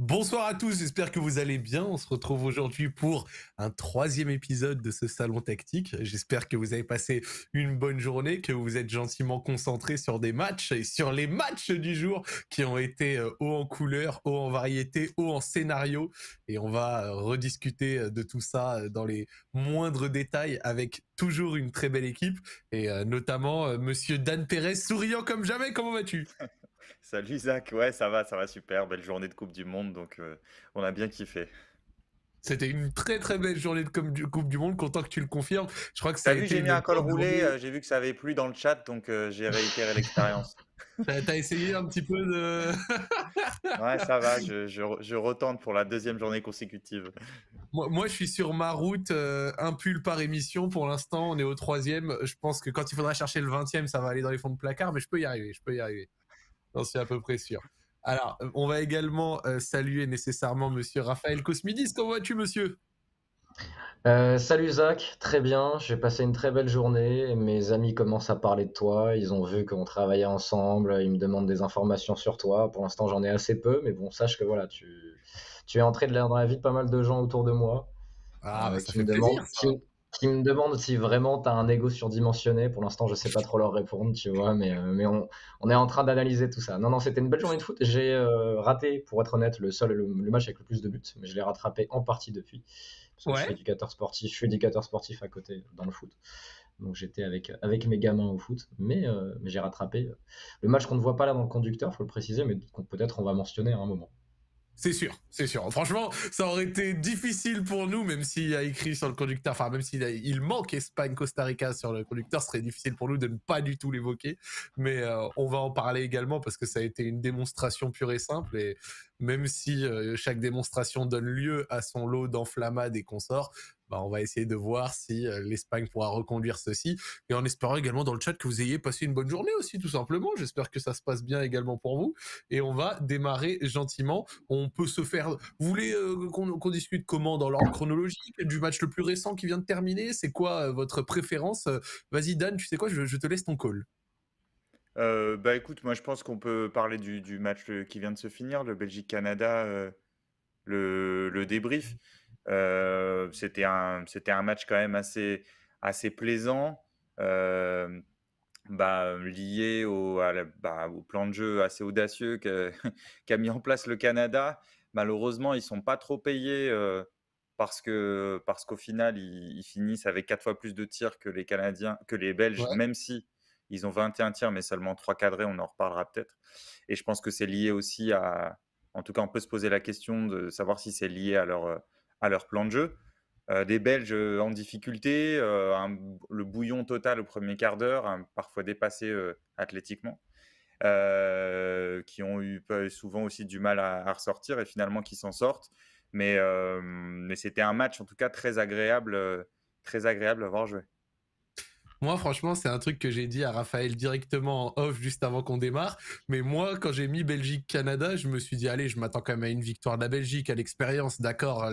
Bonsoir à tous, j'espère que vous allez bien. On se retrouve aujourd'hui pour un troisième épisode de ce salon tactique. J'espère que vous avez passé une bonne journée, que vous vous êtes gentiment concentrés sur des matchs et sur les matchs du jour qui ont été euh, haut en couleur, haut en variété, haut en scénario. Et on va euh, rediscuter euh, de tout ça dans les moindres détails avec toujours une très belle équipe et notamment Monsieur Dan Perez souriant comme jamais. Comment vas-tu Salut Zach, ouais, ça va, ça va super. Belle journée de Coupe du Monde, donc euh, on a bien kiffé. C'était une très très belle journée de Coupe du, Monde, content que tu le confirmes. Je crois que ça j'ai mis un col roulé, euh, j'ai vu que ça avait plu dans le chat, donc euh, j'ai réitéré l'expérience. T'as essayé un petit peu de. ouais, ça va, je, je, je, retente pour la deuxième journée consécutive. Moi, moi je suis sur ma route, un pull par émission. Pour l'instant, on est au troisième. Je pense que quand il faudra chercher le vingtième, ça va aller dans les fonds de placard, mais je peux y arriver, je peux y arriver. J'en à peu près sûr. Alors, euh, on va également euh, saluer nécessairement Monsieur Raphaël Cosmidis. Comment vas-tu, monsieur euh, salut Zach, très bien, j'ai passé une très belle journée, mes amis commencent à parler de toi, ils ont vu qu'on travaillait ensemble, ils me demandent des informations sur toi, pour l'instant j'en ai assez peu, mais bon, sache que voilà, tu, es entré dans la vie de pas mal de gens autour de moi. Ah, bah, qui me demandent si vraiment tu as un ego surdimensionné, pour l'instant, je sais pas trop leur répondre, tu vois, mais, euh, on, est en train d'analyser tout ça. Non, non, c'était une belle journée de foot. J'ai euh, raté, pour être honnête, le seul le, match avec le plus de buts, mais je l'ai rattrapé en partie depuis. je, suis éducateur sportif, je suis éducateur sportif à côté dans le foot. Donc j'étais avec, mes gamins au foot, mais, euh, mais j'ai rattrapé le match qu'on ne voit pas là dans le conducteur, faut le préciser, mais peut-être on va mentionner à un moment. C'est sûr, c'est sûr. Franchement, ça aurait été difficile pour nous, même s'il y a écrit sur le conducteur, enfin, même s'il il manque Espagne-Costa Rica sur le conducteur, ce serait difficile pour nous de ne pas du tout l'évoquer. Mais euh, on va en parler également parce que ça a été une démonstration pure et simple. Et même si euh, chaque démonstration donne lieu à son lot d'enflammades et consorts, bah, on va essayer de voir si euh, l'Espagne pourra reconduire ceci. Et en espérant également dans le chat que vous ayez passé une bonne journée aussi, tout simplement. J'espère que ça se passe bien également pour vous. Et on va démarrer gentiment. On peut se faire. Vous voulez euh, qu'on discute comment dans l'ordre chronologique du match le plus récent qui vient de terminer C'est quoi euh, votre préférence Vas-y, Dan, tu sais quoi je, te laisse ton call. bah écoute, moi je pense qu'on peut parler du, match qui vient de se finir, le Belgique-Canada, le, débrief. Euh, c'était un, c'était un match quand même assez, assez plaisant, euh, bah, lié au, bah, au plan de jeu assez audacieux qu'a mis en place le Canada. Malheureusement, ils sont pas trop payés euh, parce que parce qu'au final, ils, finissent avec quatre fois plus de tirs que les Canadiens, que les Belges, même si ils ont 21 tirs, mais seulement 3 cadrés, on en reparlera peut-être. Et je pense que c'est lié aussi à... En tout cas, on peut se poser la question de savoir si c'est lié à leur, à leur plan de jeu. Euh, des Belges euh, en difficulté, euh, le bouillon total au premier quart d'heure, hein, parfois dépassé athlétiquement, qui ont eu souvent aussi du mal à, ressortir et finalement qui s'en sortent. Mais, mais c'était un match en tout cas très agréable, très agréable à voir jouer. Moi, franchement, c'est un truc que j'ai dit à Raphaël directement en off juste avant qu'on démarre. Mais moi, quand j'ai mis Belgique-Canada, je me suis dit, allez, je m'attends quand même à une victoire de la Belgique, à l'expérience. D'accord,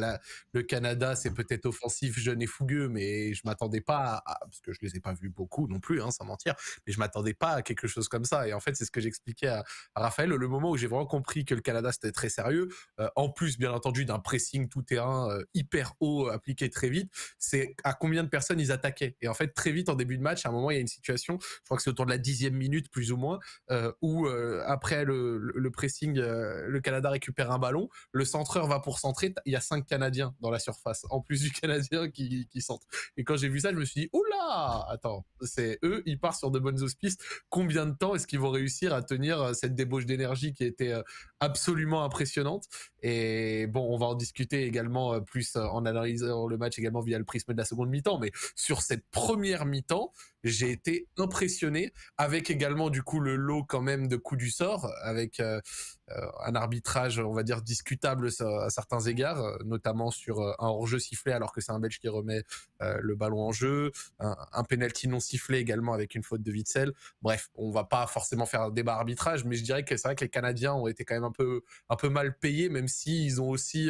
le Canada, c'est peut-être offensif, jeune et fougueux, mais je m'attendais pas à, parce que je les ai pas vus beaucoup non plus, hein, sans mentir, mais je m'attendais pas à quelque chose comme ça. Et en fait, c'est ce que j'expliquais à, Raphaël. Le moment où j'ai vraiment compris que le Canada, c'était très sérieux, euh, en plus, bien entendu, d'un pressing tout terrain euh, hyper haut, appliqué très vite, c'est à combien de personnes ils attaquaient. Et en fait, très vite, en début de match, à un moment, il y a une situation, je crois que c'est autour de la dixième minute, plus ou moins, euh, où euh, après le, pressing, euh, le Canada récupère un ballon, le centreur va pour centrer, il y a cinq Canadiens dans la surface, en plus du Canadien qui, qui centre. Et quand j'ai vu ça, je me suis dit, oula, attends, c'est eux, ils partent sur de bonnes auspices. Combien de temps est-ce qu'ils vont réussir à tenir cette débauche d'énergie qui était absolument impressionnante Et bon, on va en discuter également plus en analysant le match également via le prisme de la seconde mi-temps, mais sur cette première mi-temps, j'ai été impressionné avec également du coup le lot quand même de coups du sort, avec euh, euh, un arbitrage, on va dire discutable à certains égards, notamment sur euh, un hors-jeu sifflé alors que c'est un Belge qui remet le ballon en jeu, un, pénalty penalty non sifflé également avec une faute de Witzel. Bref, on va pas forcément faire un débat arbitrage, mais je dirais que c'est vrai que les Canadiens ont été quand même un peu un peu mal payés, même s'ils ils ont aussi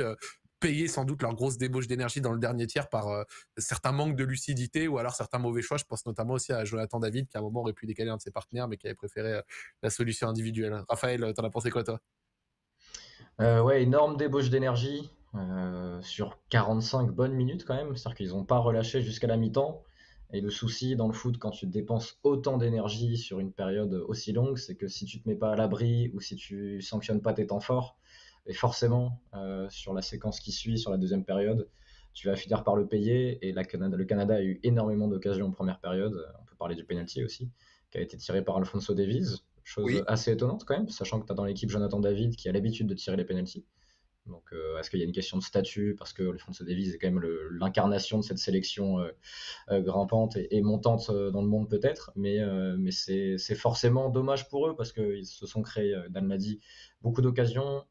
payer sans doute leur grosse débauche d'énergie dans le dernier tiers par euh, certains manques de lucidité ou alors certains mauvais choix. Je pense notamment aussi à Jonathan David qui à un moment aurait pu décaler un de ses partenaires mais qui avait préféré euh, la solution individuelle. Raphaël, euh, t'en as pensé quoi toi euh, Ouais, énorme débauche d'énergie sur 45 bonnes minutes quand même. C'est-à-dire qu'ils n'ont pas relâché jusqu'à la mi-temps. Et le souci dans le foot, quand tu dépenses autant d'énergie sur une période aussi longue, c'est que si tu te mets pas à l'abri ou si tu sanctionnes pas tes temps forts, et forcément, euh, sur la séquence qui suit, sur la deuxième période, tu vas finir par le payer. Et le Canada a eu énormément d'occasions en première période. On peut parler du penalty aussi, qui a été tiré par Alfonso Davies. Chose assez étonnante quand même, sachant que tu as dans l'équipe Jonathan David qui a l'habitude de tirer les penalties. Donc, euh, est-ce qu'il y a une question de statut Parce que le ce Devise est quand même l'incarnation de cette sélection euh, euh, grimpante et, montante dans le monde, peut-être. Mais, c'est forcément dommage pour eux parce qu'ils se sont créés, Dan l'a dit, beaucoup d'occasions.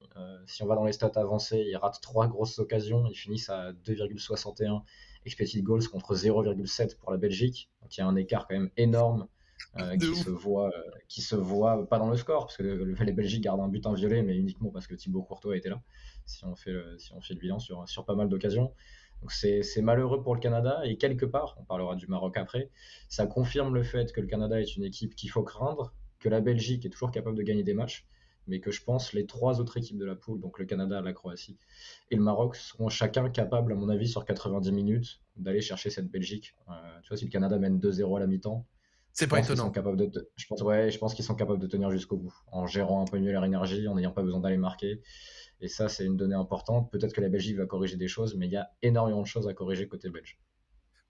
si on va dans les stats avancées, ils ratent trois grosses occasions. Ils finissent à 2,61 expected goals contre 0,7 pour la Belgique. Donc, il y a un écart quand même énorme euh, qui, se voit, euh, qui se voit pas dans le score, parce que le, les Belgiques gardent un but inviolé, mais uniquement parce que Thibaut Courtois était là, si on fait le, si on fait le bilan sur, sur pas mal d'occasions. Donc c'est malheureux pour le Canada, et quelque part, on parlera du Maroc après, ça confirme le fait que le Canada est une équipe qu'il faut craindre, que la Belgique est toujours capable de gagner des matchs, mais que je pense les trois autres équipes de la poule, donc le Canada, la Croatie et le Maroc, seront chacun capables, à mon avis, sur 90 minutes, d'aller chercher cette Belgique. Euh, tu vois, si le Canada mène 2-0 à la mi-temps, c'est pas étonnant. Capables de je pense, je pense qu'ils sont capables de tenir jusqu'au bout, en gérant un peu mieux leur énergie, en n'ayant pas besoin d'aller marquer. Et ça, c'est une donnée importante. Peut-être que la Belgique va corriger des choses, mais il y a énormément de choses à corriger côté belge.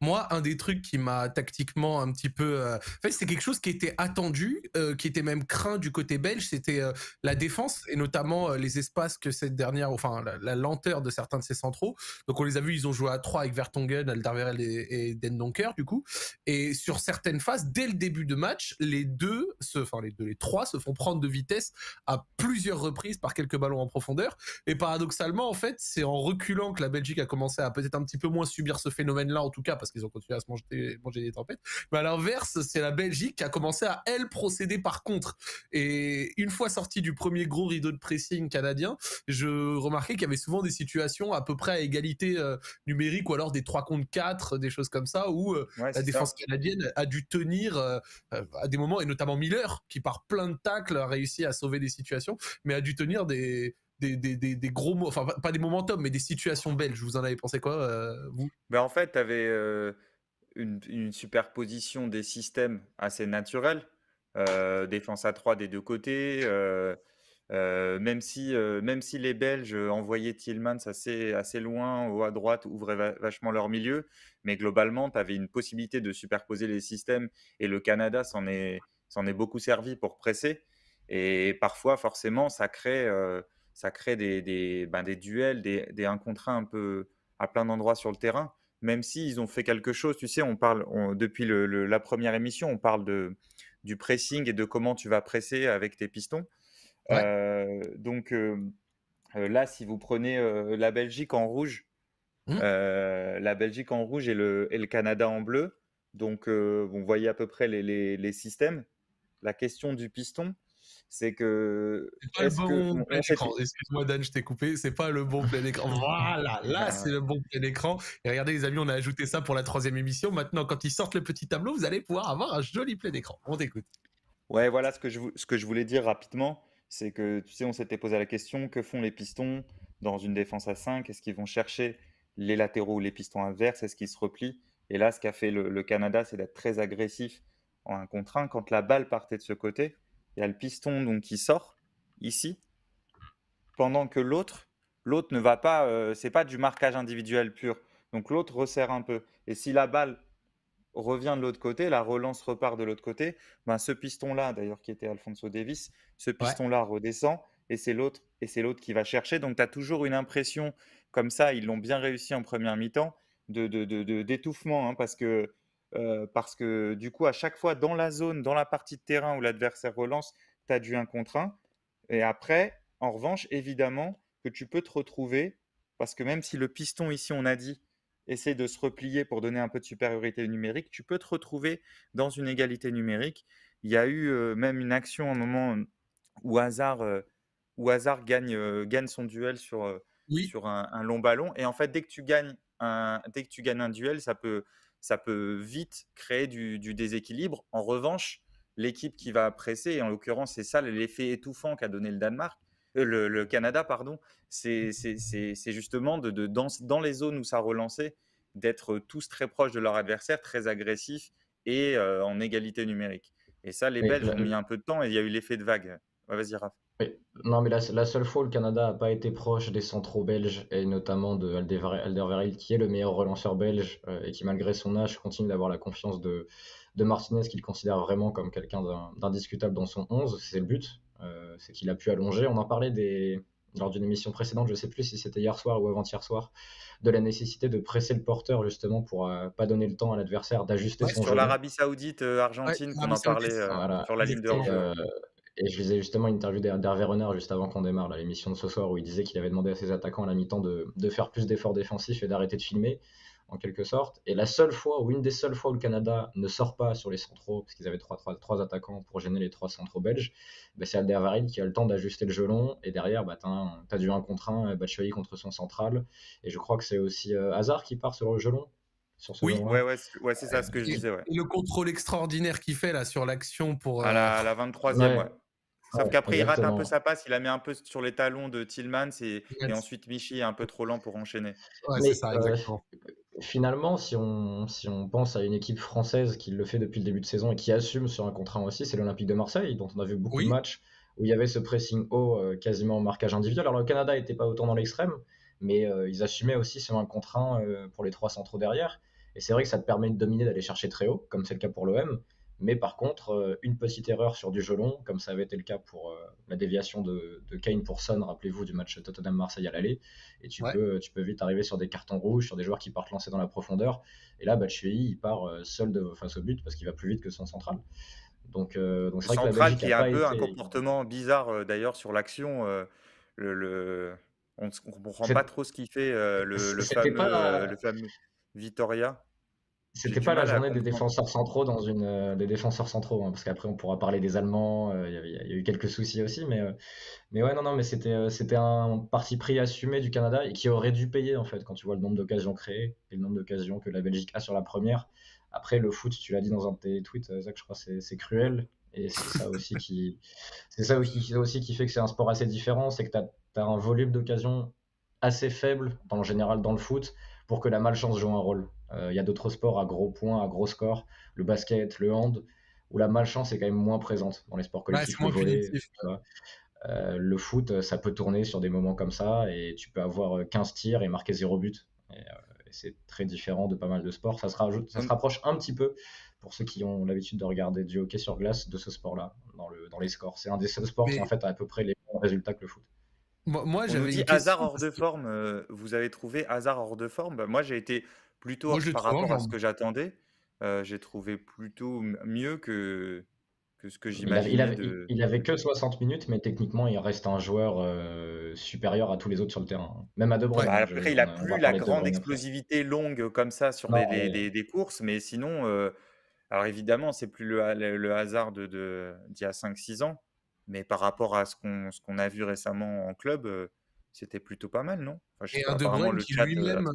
Moi, un des trucs qui m'a tactiquement un petit peu, euh, En fait, c'est quelque chose qui était attendu, euh, qui était même craint du côté belge, c'était euh, la défense et notamment les espaces que cette dernière, enfin la, lenteur de certains de ses centraux. Donc on les a vus, ils ont joué à 3 avec Vertonghen, Alderweireld et, Den Donker du coup. Et sur certaines phases, dès le début de match, les deux, se, enfin les deux, les trois se font prendre de vitesse à plusieurs reprises par quelques ballons en profondeur. Et paradoxalement, en fait, c'est en reculant que la Belgique a commencé à peut-être un petit peu moins subir ce phénomène-là, en tout cas parce parce qu'ils ont continué à se manger, des tempêtes. Mais à l'inverse, c'est la Belgique qui a commencé à, elle, procéder par contre. Et une fois sorti du premier gros rideau de pressing canadien, je remarquais qu'il y avait souvent des situations à peu près à égalité euh, numérique ou alors des 3 contre 4, des choses comme ça, où euh, la défense canadienne a dû tenir euh, à des moments, et notamment Miller, qui par plein de tacles a réussi à sauver des situations, mais a dû tenir des des, gros mots, enfin pas des momentum, mais des situations belges. Vous en avez pensé quoi, euh, vous mais bah, En fait, tu avais euh, une, superposition des systèmes assez naturelle. Euh, défense à trois des deux côtés. même, si, même si les Belges envoyaient Tillmans assez, assez loin ou à droite, ouvraient vachement leur milieu, mais globalement, tu avais une possibilité de superposer les systèmes et le Canada s'en est, est beaucoup servi pour presser. Et parfois, forcément, ça crée, ça crée des, des, ben, des duels, des, des 1 un peu à plein d'endroits sur le terrain, même s'ils ont fait quelque chose. Tu sais, on parle depuis le, la première émission, on parle de, du pressing et de comment tu vas presser avec tes pistons. Euh, donc euh, euh, là, si vous prenez la Belgique en rouge, mmh. la Belgique en rouge et le, et le Canada en bleu, donc vous voyez à peu près les, les, les systèmes. La question du piston, c'est que. C'est pas, le bon plein écran. Excuse-moi Dan, je t'ai coupé. C'est pas le bon plein écran. Voilà, là c'est le bon plein écran. Et regardez les amis, on a ajouté ça pour la troisième émission. Maintenant, quand ils sortent le petit tableau, vous allez pouvoir avoir un joli plein écran. On t'écoute. Ouais, voilà ce que je, ce que je voulais dire rapidement, c'est que tu sais, on s'était posé la question que font les pistons dans une défense à 5 Est-ce qu'ils vont chercher les latéraux ou les pistons inverses Est-ce qu'ils se replient Et là, ce qu'a fait le, Canada, c'est d'être très agressif en un contre 1. Quand la balle partait de ce côté, il y a le piston donc, qui sort ici, pendant que l'autre, l'autre ne va pas, euh, c'est pas du marquage individuel pur. Donc l'autre resserre un peu. Et si la balle revient de l'autre côté, la relance repart de l'autre côté, ben, ce piston-là, d'ailleurs qui était Alfonso Davis, ce piston-là redescend et c'est l'autre et c'est l'autre qui va chercher. Donc tu as toujours une impression comme ça, ils l'ont bien réussi en première mi-temps, de, d'étouffement, hein, parce que parce que du coup, à chaque fois, dans la zone, dans la partie de terrain où l'adversaire relance, tu as dû un contre 1. Et après, en revanche, évidemment, que tu peux te retrouver, parce que même si le piston ici, on a dit, essaie de se replier pour donner un peu de supériorité numérique, tu peux te retrouver dans une égalité numérique. Il y a eu même une action un moment mmh, où Hazard, gagne, gagne son duel sur, sur un, long ballon. Et en fait, dès que tu gagnes dès que tu gagnes un duel, ça peut, ça peut vite créer du, déséquilibre. En revanche, l'équipe qui va presser, et en l'occurrence, c'est ça l'effet étouffant qu'a donné le Danemark, euh, le, Canada, pardon, c'est justement de, dans, les zones où ça relançait, d'être tous très proches de leur adversaire, très agressifs et euh, en égalité numérique. Et ça, les Belges ont mis un peu de temps et il y a eu l'effet de vague. Vas-y, Raph. Non, mais la, seule fois où le Canada n'a pas été proche des centraux belges, et notamment de Alderweireld, qui est le meilleur relanceur belge, euh, et qui, malgré son âge, continue d'avoir la confiance de, de Martinez, qu'il considère vraiment comme quelqu'un d'indiscutable dans son 11, c'est le but, euh, c'est qu'il a pu allonger. On en parlait des, lors d'une émission précédente, je ne sais plus si c'était hier soir ou avant-hier soir, de la nécessité de presser le porteur justement pour ne euh, pas donner le temps à l'adversaire d'ajuster son sur Sur l'Arabie Saoudite, Argentine, on qu'on en parlait sur la ligne de et je faisais justement une interview d'Hervé Renard juste avant qu'on démarre l'émission de ce soir où il disait qu'il avait demandé à ses attaquants à la mi-temps de, faire plus d'efforts défensifs et d'arrêter de filmer, en quelque sorte. Et la seule fois, ou une des seules fois où le Canada ne sort pas sur les centraux, parce qu'ils avaient trois, trois, attaquants pour gêner les trois centraux belges, bah, c'est Alderweireld qui a le temps d'ajuster le gelon. Et derrière, bah, tu as, du 1 contre 1, Batshuayi contre son central. Et je crois que c'est aussi hasard euh, Hazard qui part sur le gelon oui, ouais, ouais, c'est ça euh, ce que je disais. Ouais. Et le contrôle extraordinaire qu'il fait là sur l'action pour. Euh, à la, 23e, ouais. Sauf qu'après, il rate un peu sa passe, il la met un peu sur les talons de Tillman et, ensuite Michi est un peu trop lent pour enchaîner. Ouais, c'est ça, euh, exactement. finalement, si on, si on pense à une équipe française qui le fait depuis le début de saison et qui assume sur un contrat aussi, c'est l'Olympique de Marseille, dont on a vu beaucoup de matchs où il y avait ce pressing haut quasiment en marquage individuel. Alors le Canada n'était pas autant dans l'extrême, mais ils assumaient aussi sur un contrat pour les trois centraux derrière. Et c'est vrai que ça te permet de dominer, d'aller chercher très haut, comme c'est le cas pour l'OM. Mais par contre, euh, une petite erreur sur du jeu comme ça avait été le cas pour euh, la déviation de, Kane pour Son, rappelez-vous, du match Tottenham-Marseille à l'aller. Et tu, peux, tu peux vite arriver sur des cartons rouges, sur des joueurs qui partent lancer dans la profondeur. Et là, Batshuayi, il part euh, seul de, face au but parce qu'il va plus vite que son central. Donc, donc central qui a un peu un comportement bizarre d'ailleurs sur l'action. le, On ne comprend pas trop ce qu'il fait, le fameux. Vitoria. C'était pas la journée des défenseurs centraux dans une euh, des défenseurs centraux hein, parce qu'après on pourra parler des Allemands. Euh, il y, a eu quelques soucis aussi, mais euh, mais ouais non non mais c'était c'était un parti pris assumé du Canada et qui aurait dû payer en fait quand tu vois le nombre d'occasions créées et le nombre d'occasions que la Belgique a sur la première. Après le foot, tu l'as dit dans un de tes tweets, Zach, je crois c'est cruel et c'est ça aussi qui c'est ça aussi, qui fait que c'est un sport assez différent, c'est que tu as, un volume d'occasions assez faible en général dans le foot pour que la malchance joue un rôle. Euh, il y a d'autres sports à gros points, à gros scores, le basket, le hand, où la malchance est quand même moins présente dans les sports collectifs. le, euh, le foot, ça peut tourner sur des moments comme ça et tu peux avoir 15 euh, tirs et marquer 0 but. c'est très différent de pas mal de sports. Ça se, ça hum. rapproche un petit peu, pour ceux qui ont l'habitude de regarder du hockey sur glace, de ce sport-là, dans, le, dans les scores. C'est un des seuls sports qui en fait a à peu près les mêmes résultats que le foot. Moi, dit hasard hors de forme. Euh, vous avez trouvé hasard hors de forme? Bah, moi, j'ai été plutôt par rapport à ce que j'attendais. Euh, j'ai trouvé plutôt mieux que, que ce que j'imaginais il- n'avait avait que 60 minutes, mais techniquement, il reste un joueur euh, supérieur à tous les autres sur le terrain. Même à De Bruyne. après, il a n'a plus la grande explosivité longue comme ça sur des, courses, mais sinon, alors évidemment, c'est plus le, hasard de, de- d'il y a 5-6 ans, mais par rapport à ce qu'on a vu récemment en club, c'était plutôt pas mal, non Et un De qui lui-même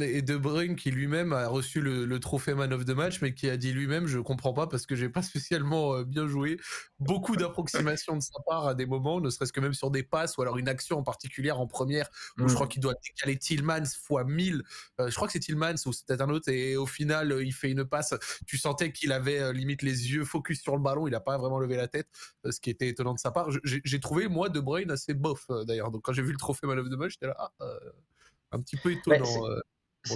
et De Bruyne qui lui-même a reçu le, trophée Man of the Match, mais qui a dit lui-même je comprends pas parce que j'ai pas spécialement euh, bien joué. Beaucoup d'approximations de sa part à des moments, ne serait-ce que même sur des passes ou alors une action en particulière en première où je hmm. crois qu'il doit décaler Tillmans x 1000. Euh, je crois que c'est Tillmans ou c'est un autre et, au final euh, il fait une passe. Tu sentais qu'il avait limite les yeux focus sur le ballon, il a pas vraiment levé la tête, ce qui était étonnant de sa part. J'ai trouvé moi De Bruyne assez bof d'ailleurs. Donc quand j'ai vu le trophée Man of the Match, j'étais là ah, un petit peu bah, étonnant.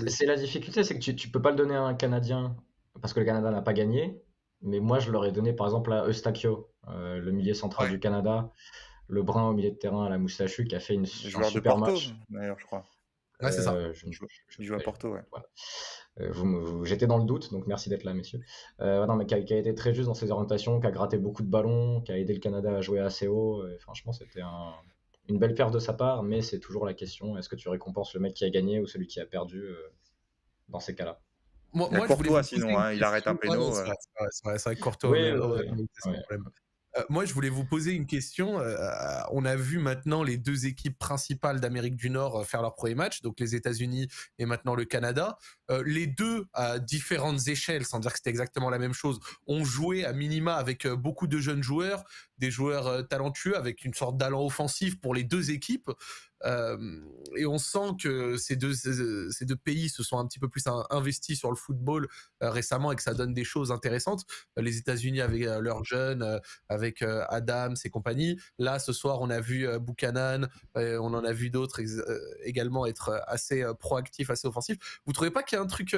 C'est la difficulté, c'est que tu ne peux pas le donner à un Canadien parce que le Canada n'a pas gagné. Mais moi, je l'aurais donné par exemple à Eustachio, euh, le milieu central du Canada, le brun au milieu de terrain à la moustachu qui a fait une, un super de Porto, D'ailleurs, je crois. Ouais, c'est ça. Euh, je, joue à Porto, ouais. Euh, vous, J'étais dans le doute, donc merci d'être là, messieurs. qui a, été très juste dans ses orientations, qui a gratté beaucoup de ballons, qui a aidé le Canada à jouer assez haut. franchement, c'était un, une belle perte de sa part, mais c'est toujours la question est-ce que tu récompenses le mec qui a gagné ou celui qui a perdu euh, dans ces cas-là Moi, il euh, euh, moi, je voulais vous poser une question. on a vu maintenant les deux équipes principales d'Amérique du Nord faire leur premier match, donc les États-Unis et maintenant le Canada. les deux, à différentes échelles, sans dire que c'était exactement la même chose, ont joué à minima avec beaucoup de jeunes joueurs des joueurs euh, talentueux avec une sorte d'allant offensif pour les deux équipes. Euh, et on sent que ces deux, ces deux pays se sont un petit peu plus investis sur le football euh, récemment et que ça donne des choses intéressantes. Les États-Unis avec leurs jeunes, avec Adam, et compagnie. Là, ce soir, on a vu Buchanan, on en a vu d'autres également être assez proactifs, assez offensifs. Vous trouvez pas qu'il y a un truc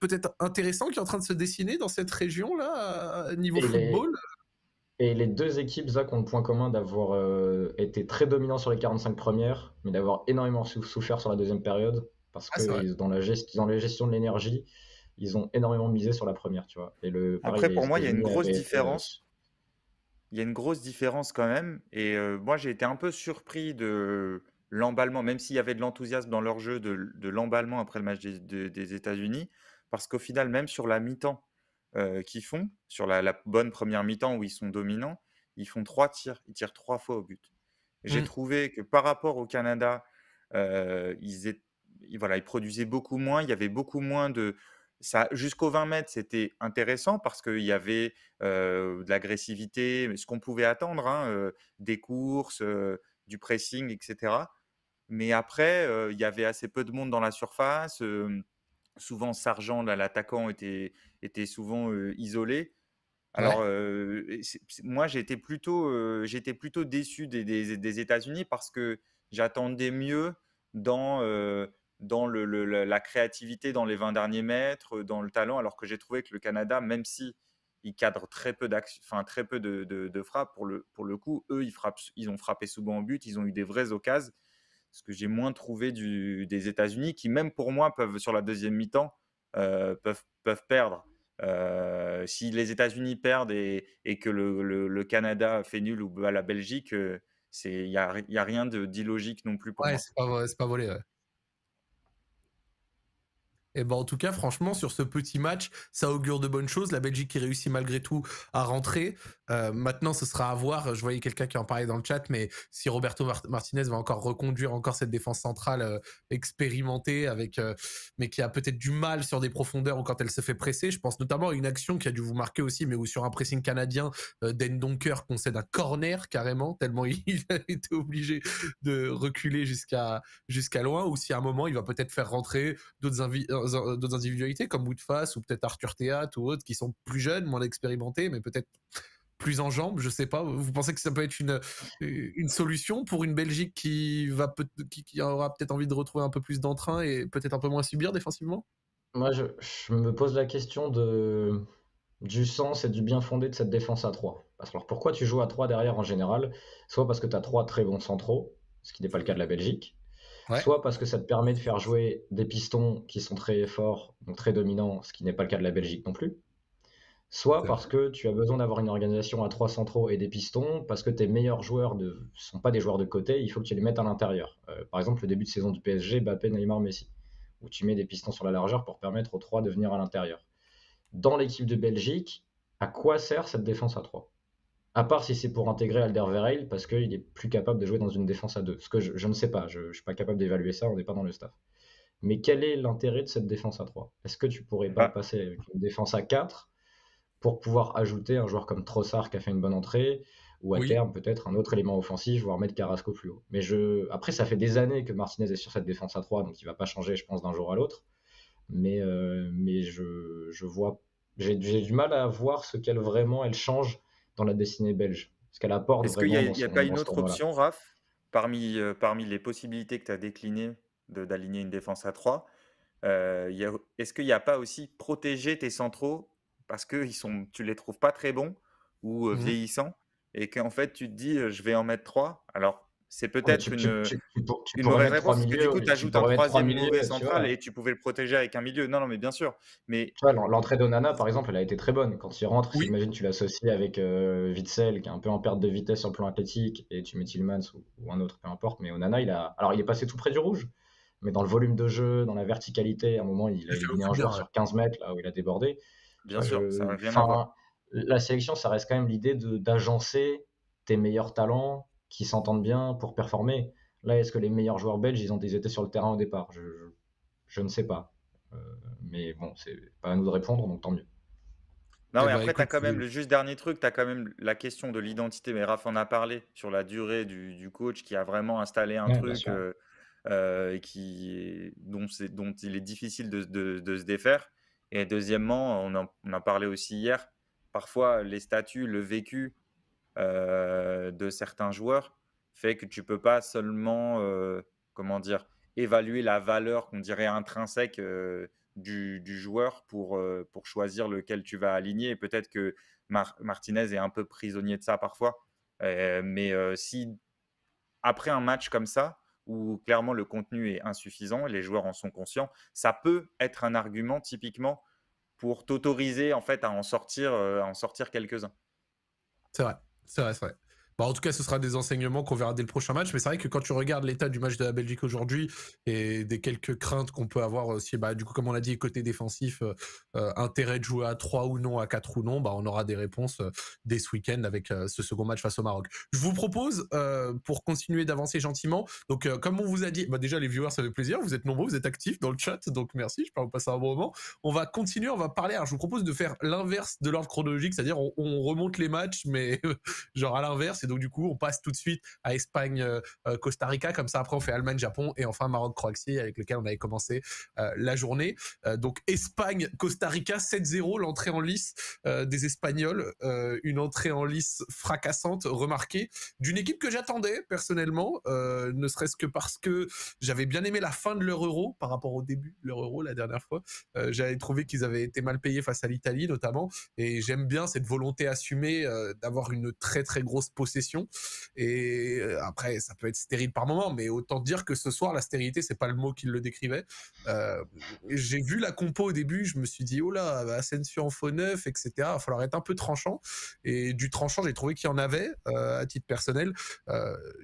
peut-être intéressant qui est en train de se dessiner dans cette région-là, niveau football et les deux équipes, Zach, ont le point commun d'avoir euh, été très dominants sur les 45 premières, mais d'avoir énormément souffert sur la deuxième période, parce ah, que dans, la gestion de l'énergie, ils ont énormément misé sur la première, tu vois. Après, pour moi, il y a une grosse différence. Il y a une grosse différence quand même. Et euh, moi, j'ai été un peu surpris de l'emballement, même s'il y avait de l'enthousiasme dans leur jeu, de, l'emballement après le match des États-Unis, parce qu'au final, même sur la mi-temps, qui euh, qu'ils font, sur la, bonne première mi-temps où ils sont dominants, ils font trois tirs, ils tirent trois fois au but. J'ai mmh. trouvé que par rapport au Canada, euh, ils, voilà, ils produisaient beaucoup moins, il y avait beaucoup moins de... Ça, jusqu'aux 20 mètres, c'était intéressant parce qu'il y avait euh, de l'agressivité, ce qu'on pouvait attendre, hein, des courses, du pressing, etc. Mais après, il y avait assez peu de monde dans la surface souvent Sargent, l'attaquant, était, était souvent isolé. Alors, moi, j'étais plutôt, j'étais plutôt déçu des, États-Unis parce que j'attendais mieux dans, dans la créativité, dans les 20 derniers mètres, dans le talent, alors que j'ai trouvé que le Canada, même si ils cadrent très peu enfin très peu de, de, frappes pour le, pour le coup. Eux, ils frappent, ils ont frappé souvent en but, ils ont eu des vraies occasions ce que j'ai moins trouvé des États-Unis, qui même pour moi peuvent sur la deuxième mi-temps euh, peuvent, peuvent perdre. Euh, si les États-Unis perdent et, que le, Canada fait nul ou à la Belgique, euh, il n'y a, y a, rien d'illogique non plus. Pour ouais, c'est pas, pas, volé. Et eh ben, en tout cas, franchement, sur ce petit match, ça augure de bonnes choses. La Belgique qui réussit malgré tout à rentrer. Euh, maintenant, ce sera à voir. Je voyais quelqu'un qui en parlait dans le chat, mais si Roberto Martinez va encore reconduire encore cette défense centrale euh, expérimentée, avec euh, mais qui a peut-être du mal sur des profondeurs ou quand elle se fait presser. Je pense notamment à une action qui a dû vous marquer aussi, mais où sur un pressing canadien, Den Donker concède un corner carrément tellement il a été obligé de reculer jusqu'à jusqu'à loin. Ou si à un moment il va peut-être faire rentrer d'autres invités d'autres individualités comme Woodface ou peut-être Arthur Théâtre ou autres qui sont plus jeunes, moins expérimentés, mais peut-être plus en jambes, je sais pas. Vous pensez que ça peut être une, une solution pour une Belgique qui, va qui, aura peut-être envie de retrouver un peu plus d'entrain et peut-être un peu moins subir défensivement Moi, je, me pose la question de, du sens et du bien fondé de cette défense à 3. Alors pourquoi tu joues à 3 derrière en général Soit parce que tu as trois très bons centraux, ce qui n'est pas le cas de la Belgique, Soit parce que ça te permet de faire jouer des pistons qui sont très forts, donc très dominants, ce qui n'est pas le cas de la Belgique non plus. Soit parce que tu as besoin d'avoir une organisation à trois centraux et des pistons, parce que tes meilleurs joueurs ne sont pas des joueurs de côté, il faut que tu les mettes à l'intérieur. Euh, par exemple, le début de saison du PSG, Mbappé, Neymar, Messi, où tu mets des pistons sur la largeur pour permettre aux trois de venir à l'intérieur. Dans l'équipe de Belgique, à quoi sert cette défense à trois à part si c'est pour intégrer Alderweireld parce qu'il est plus capable de jouer dans une défense à 2, Ce que je, ne sais pas, je ne suis pas capable d'évaluer ça, on n'est pas dans le staff. Mais quel est l'intérêt de cette défense à 3 Est-ce que tu pourrais pas ah. passer avec une défense à 4 pour pouvoir ajouter un joueur comme Trossard qui a fait une bonne entrée ou à terme peut-être un autre élément offensif, voire mettre Carrasco plus haut. Mais je... après, ça fait des années que Martinez est sur cette défense à 3, donc il va pas changer, je pense, d'un jour à l'autre. Mais, euh, mais je, je vois, j'ai du mal à voir ce qu'elle vraiment elle change dans la destinée belge. ce qu'elle apporte. Est-ce qu'il n'y a, y a pas une autre option, Raph, parmi, euh, parmi les possibilités que tu as déclinées d'aligner une défense à 3 euh, Est-ce qu'il n'y a pas aussi protéger tes centraux parce que ils sont, tu ne les trouves pas très bons ou euh, mhm. vieillissants et qu'en fait tu te dis je vais en mettre 3 Alors c'est peut-être une, mauvaise réponse. parce que du coup, tu ajoutes un troisième milieu central et tu pouvais le protéger avec un milieu. Non, non, mais bien sûr. Mais... l'entrée d'Onana, par exemple, elle a été très bonne. Quand il rentre, tu l'associes avec euh, qui est un peu en perte de vitesse en plan athlétique, et tu mets Tillmans ou, un autre, peu importe. Mais Onana, il a. Alors, il est passé tout près du rouge, mais dans le volume de jeu, dans la verticalité, à un moment, il a éliminé un joueur sur 15 mètres, là où il a débordé. Bien sûr, euh, ça va enfin, La sélection, ça reste quand même l'idée d'agencer tes meilleurs talents qui s'entendent bien pour performer. Là, est-ce que les meilleurs joueurs belges, ils ont des étaient sur le terrain au départ je, ne sais pas. Euh, mais bon, c'est pas à nous de répondre, donc tant mieux. Non, eh mais ben, après, tu as quand même, euh, le juste dernier truc, tu as quand même la question de l'identité, mais Raph en a parlé, sur la durée du, coach qui a vraiment installé un truc euh, euh qui, dont, c'est dont il est difficile de, se défaire. Et deuxièmement, on en, a parlé aussi hier, parfois les statuts, le vécu, euh, de certains joueurs fait que tu peux pas seulement euh, comment dire évaluer la valeur qu'on dirait intrinsèque euh, du, joueur pour, pour choisir lequel tu vas aligner. Et peut-être que Martinez est un peu prisonnier de ça parfois. mais si après un match comme ça, où clairement le contenu est insuffisant, les joueurs en sont conscients, ça peut être un argument typiquement pour t'autoriser en fait à en sortir, à en sortir quelques-uns. C'est vrai. So that's why. Bah, en tout cas, ce sera des enseignements qu'on verra dès le prochain match. Mais c'est vrai que quand tu regardes l'état du match de la Belgique aujourd'hui et des quelques craintes qu'on peut avoir aussi, bah, du coup, comme on l'a dit, côté défensif, euh, euh, intérêt de jouer à 3 ou non, à 4 ou non, bah, on aura des réponses euh, dès ce week-end avec ce second match face au Maroc. Je vous propose, pour continuer d'avancer gentiment, donc comme on vous a dit, déjà les viewers, ça fait plaisir, vous êtes nombreux, vous êtes actifs dans le chat, donc merci, je peux vous passer un bon moment. On va continuer, on va parler, alors je vous propose de faire l'inverse de l'ordre chronologique, c'est-à-dire on, on remonte les matchs, mais genre à l'inverse et donc, du coup, on passe tout de suite à Espagne, euh, euh, Costa Rica. Comme ça, après, on fait Allemagne, Japon et enfin Maroc, Croatie, avec lequel on avait commencé euh, la journée. donc, Espagne, Costa Rica, 7-0, l'entrée en lice des Espagnols. une entrée en lice fracassante, remarquée, d'une équipe que j'attendais personnellement, ne serait-ce que parce que j'avais bien aimé la fin de leur euro par rapport au début de leur euro la dernière fois. j'avais trouvé qu'ils avaient été mal payés face à l'Italie notamment. Et j'aime bien cette volonté assumée d'avoir une très très grosse session Et euh, après, ça peut être stérile par moment, mais autant dire que ce soir, la stérilité, c'est pas le mot qui le décrivait. Euh, j'ai vu la compo au début, je me suis dit, oh là, Asensio en faux neuf, etc. Il va falloir être un peu tranchant. Et du tranchant, j'ai trouvé qu'il y en avait, euh, à titre personnel.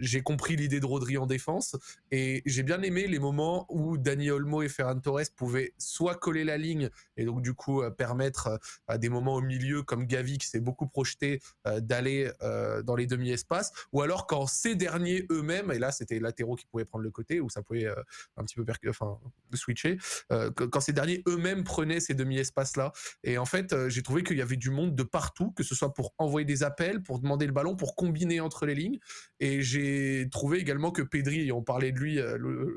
j'ai compris l'idée de Rodri en défense. Et j'ai bien aimé les moments où Dani Olmo et Ferran Torres pouvaient soit coller la ligne, et donc du coup permettre à des moments au milieu, comme Gavi qui s'est beaucoup projeté, d'aller dans les deux espace ou alors quand ces derniers eux-mêmes, et là c'était latéraux qui pouvaient prendre le côté, ou ça pouvait euh, un petit peu enfin, switcher, euh, quand ces derniers eux-mêmes prenaient ces demi-espaces-là. Et en fait, euh, j'ai trouvé qu'il y avait du monde de partout, que ce soit pour envoyer des appels, pour demander le ballon, pour combiner entre les lignes. Et j'ai trouvé également que Pedri, on parlait de lui, euh, le,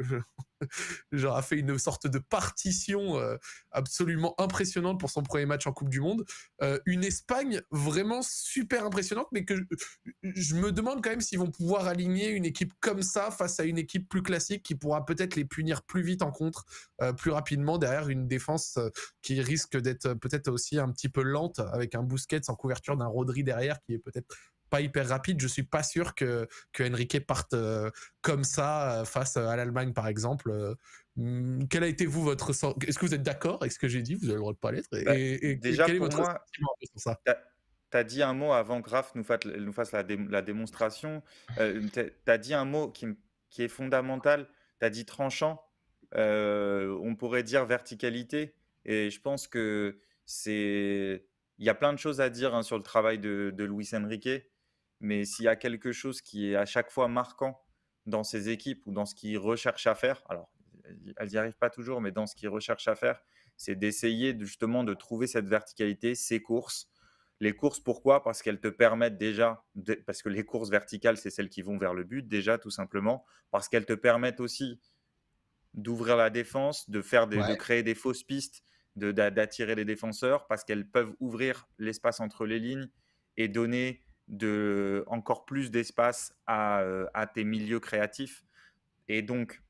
a fait une sorte de partition euh, absolument impressionnante pour son premier match en Coupe du Monde. Euh, une Espagne vraiment super impressionnante, mais que je, je me demande quand même s'ils vont pouvoir aligner une équipe comme ça face à une équipe plus classique qui pourra peut-être les punir plus vite en contre, plus rapidement derrière une défense qui risque d'être peut-être aussi un petit peu lente avec un Busquets en couverture d'un Rodri derrière qui est peut-être pas hyper rapide. Je suis pas sûr que, que Enrique parte euh, comme ça euh, face à l'Allemagne, par exemple. Euh, hmm, quel a été vous votre Est-ce que vous êtes d'accord avec ce que j'ai dit Vous avez le droit de pas l'être. Et, bah, déjà, pour moi, tu as dit un mot avant que nous fasse, nous fasse la, démonstration. tu as dit un mot qui, qui est fondamental. Tu as dit tranchant. on pourrait dire verticalité. Et je pense que c'est. Il y a plein de choses à dire hein, sur le travail de, de Luis Enrique. Mais s'il y a quelque chose qui est à chaque fois marquant dans ces équipes ou dans ce qu'ils recherchent à faire, alors elles n'y arrivent pas toujours, mais dans ce qu'ils recherchent à faire, c'est d'essayer justement de trouver cette verticalité, ces courses. Les courses, pourquoi Parce qu'elles te permettent déjà, parce que les courses verticales, c'est celles qui vont vers le but, déjà tout simplement, parce qu'elles te permettent aussi d'ouvrir la défense, de, faire des, de créer des fausses pistes, d'attirer les défenseurs, parce qu'elles peuvent ouvrir l'espace entre les lignes et donner de encore plus d'espace euh, à, tes milieux créatifs. Et donc,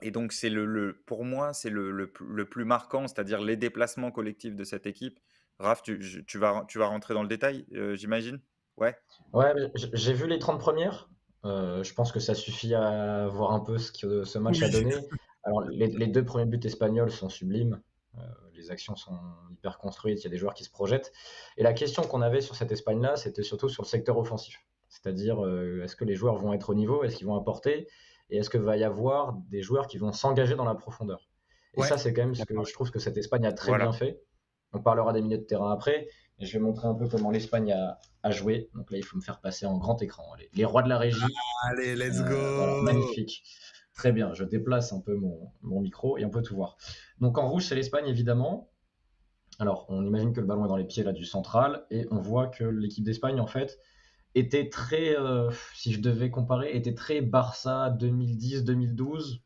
et donc c'est le, pour moi, c'est le, plus marquant, c'est-à-dire les déplacements collectifs de cette équipe. Raph, tu, vas, tu vas rentrer dans le détail, euh, j'imagine Ouais. Ouais, j'ai vu les 30 premières. Euh, je pense que ça suffit à voir un peu ce que ce match a donné. Alors, les, deux premiers buts espagnols sont sublimes les actions sont hyper construites, il y a des joueurs qui se projettent. Et la question qu'on avait sur cette Espagne-là, c'était surtout sur le secteur offensif. C'est-à-dire, euh, est-ce que les joueurs vont être au niveau, est-ce qu'ils vont apporter, et est-ce que va y avoir des joueurs qui vont s'engager dans la profondeur. Et ça, c'est quand même ce que je trouve que cette Espagne a très bien fait. On parlera des milieux de terrain après, et je vais montrer un peu comment l'Espagne a, joué. Donc là, il faut me faire passer en grand écran. Les, rois de la région, Allez, let's euh, go. magnifique. Très bien, je déplace un peu mon, micro et on peut tout voir. Donc en rouge, c'est l'Espagne évidemment. Alors on imagine que le ballon est dans les pieds là du central et on voit que l'équipe d'Espagne en fait était très, euh, si je devais comparer, était très Barça 2010-2012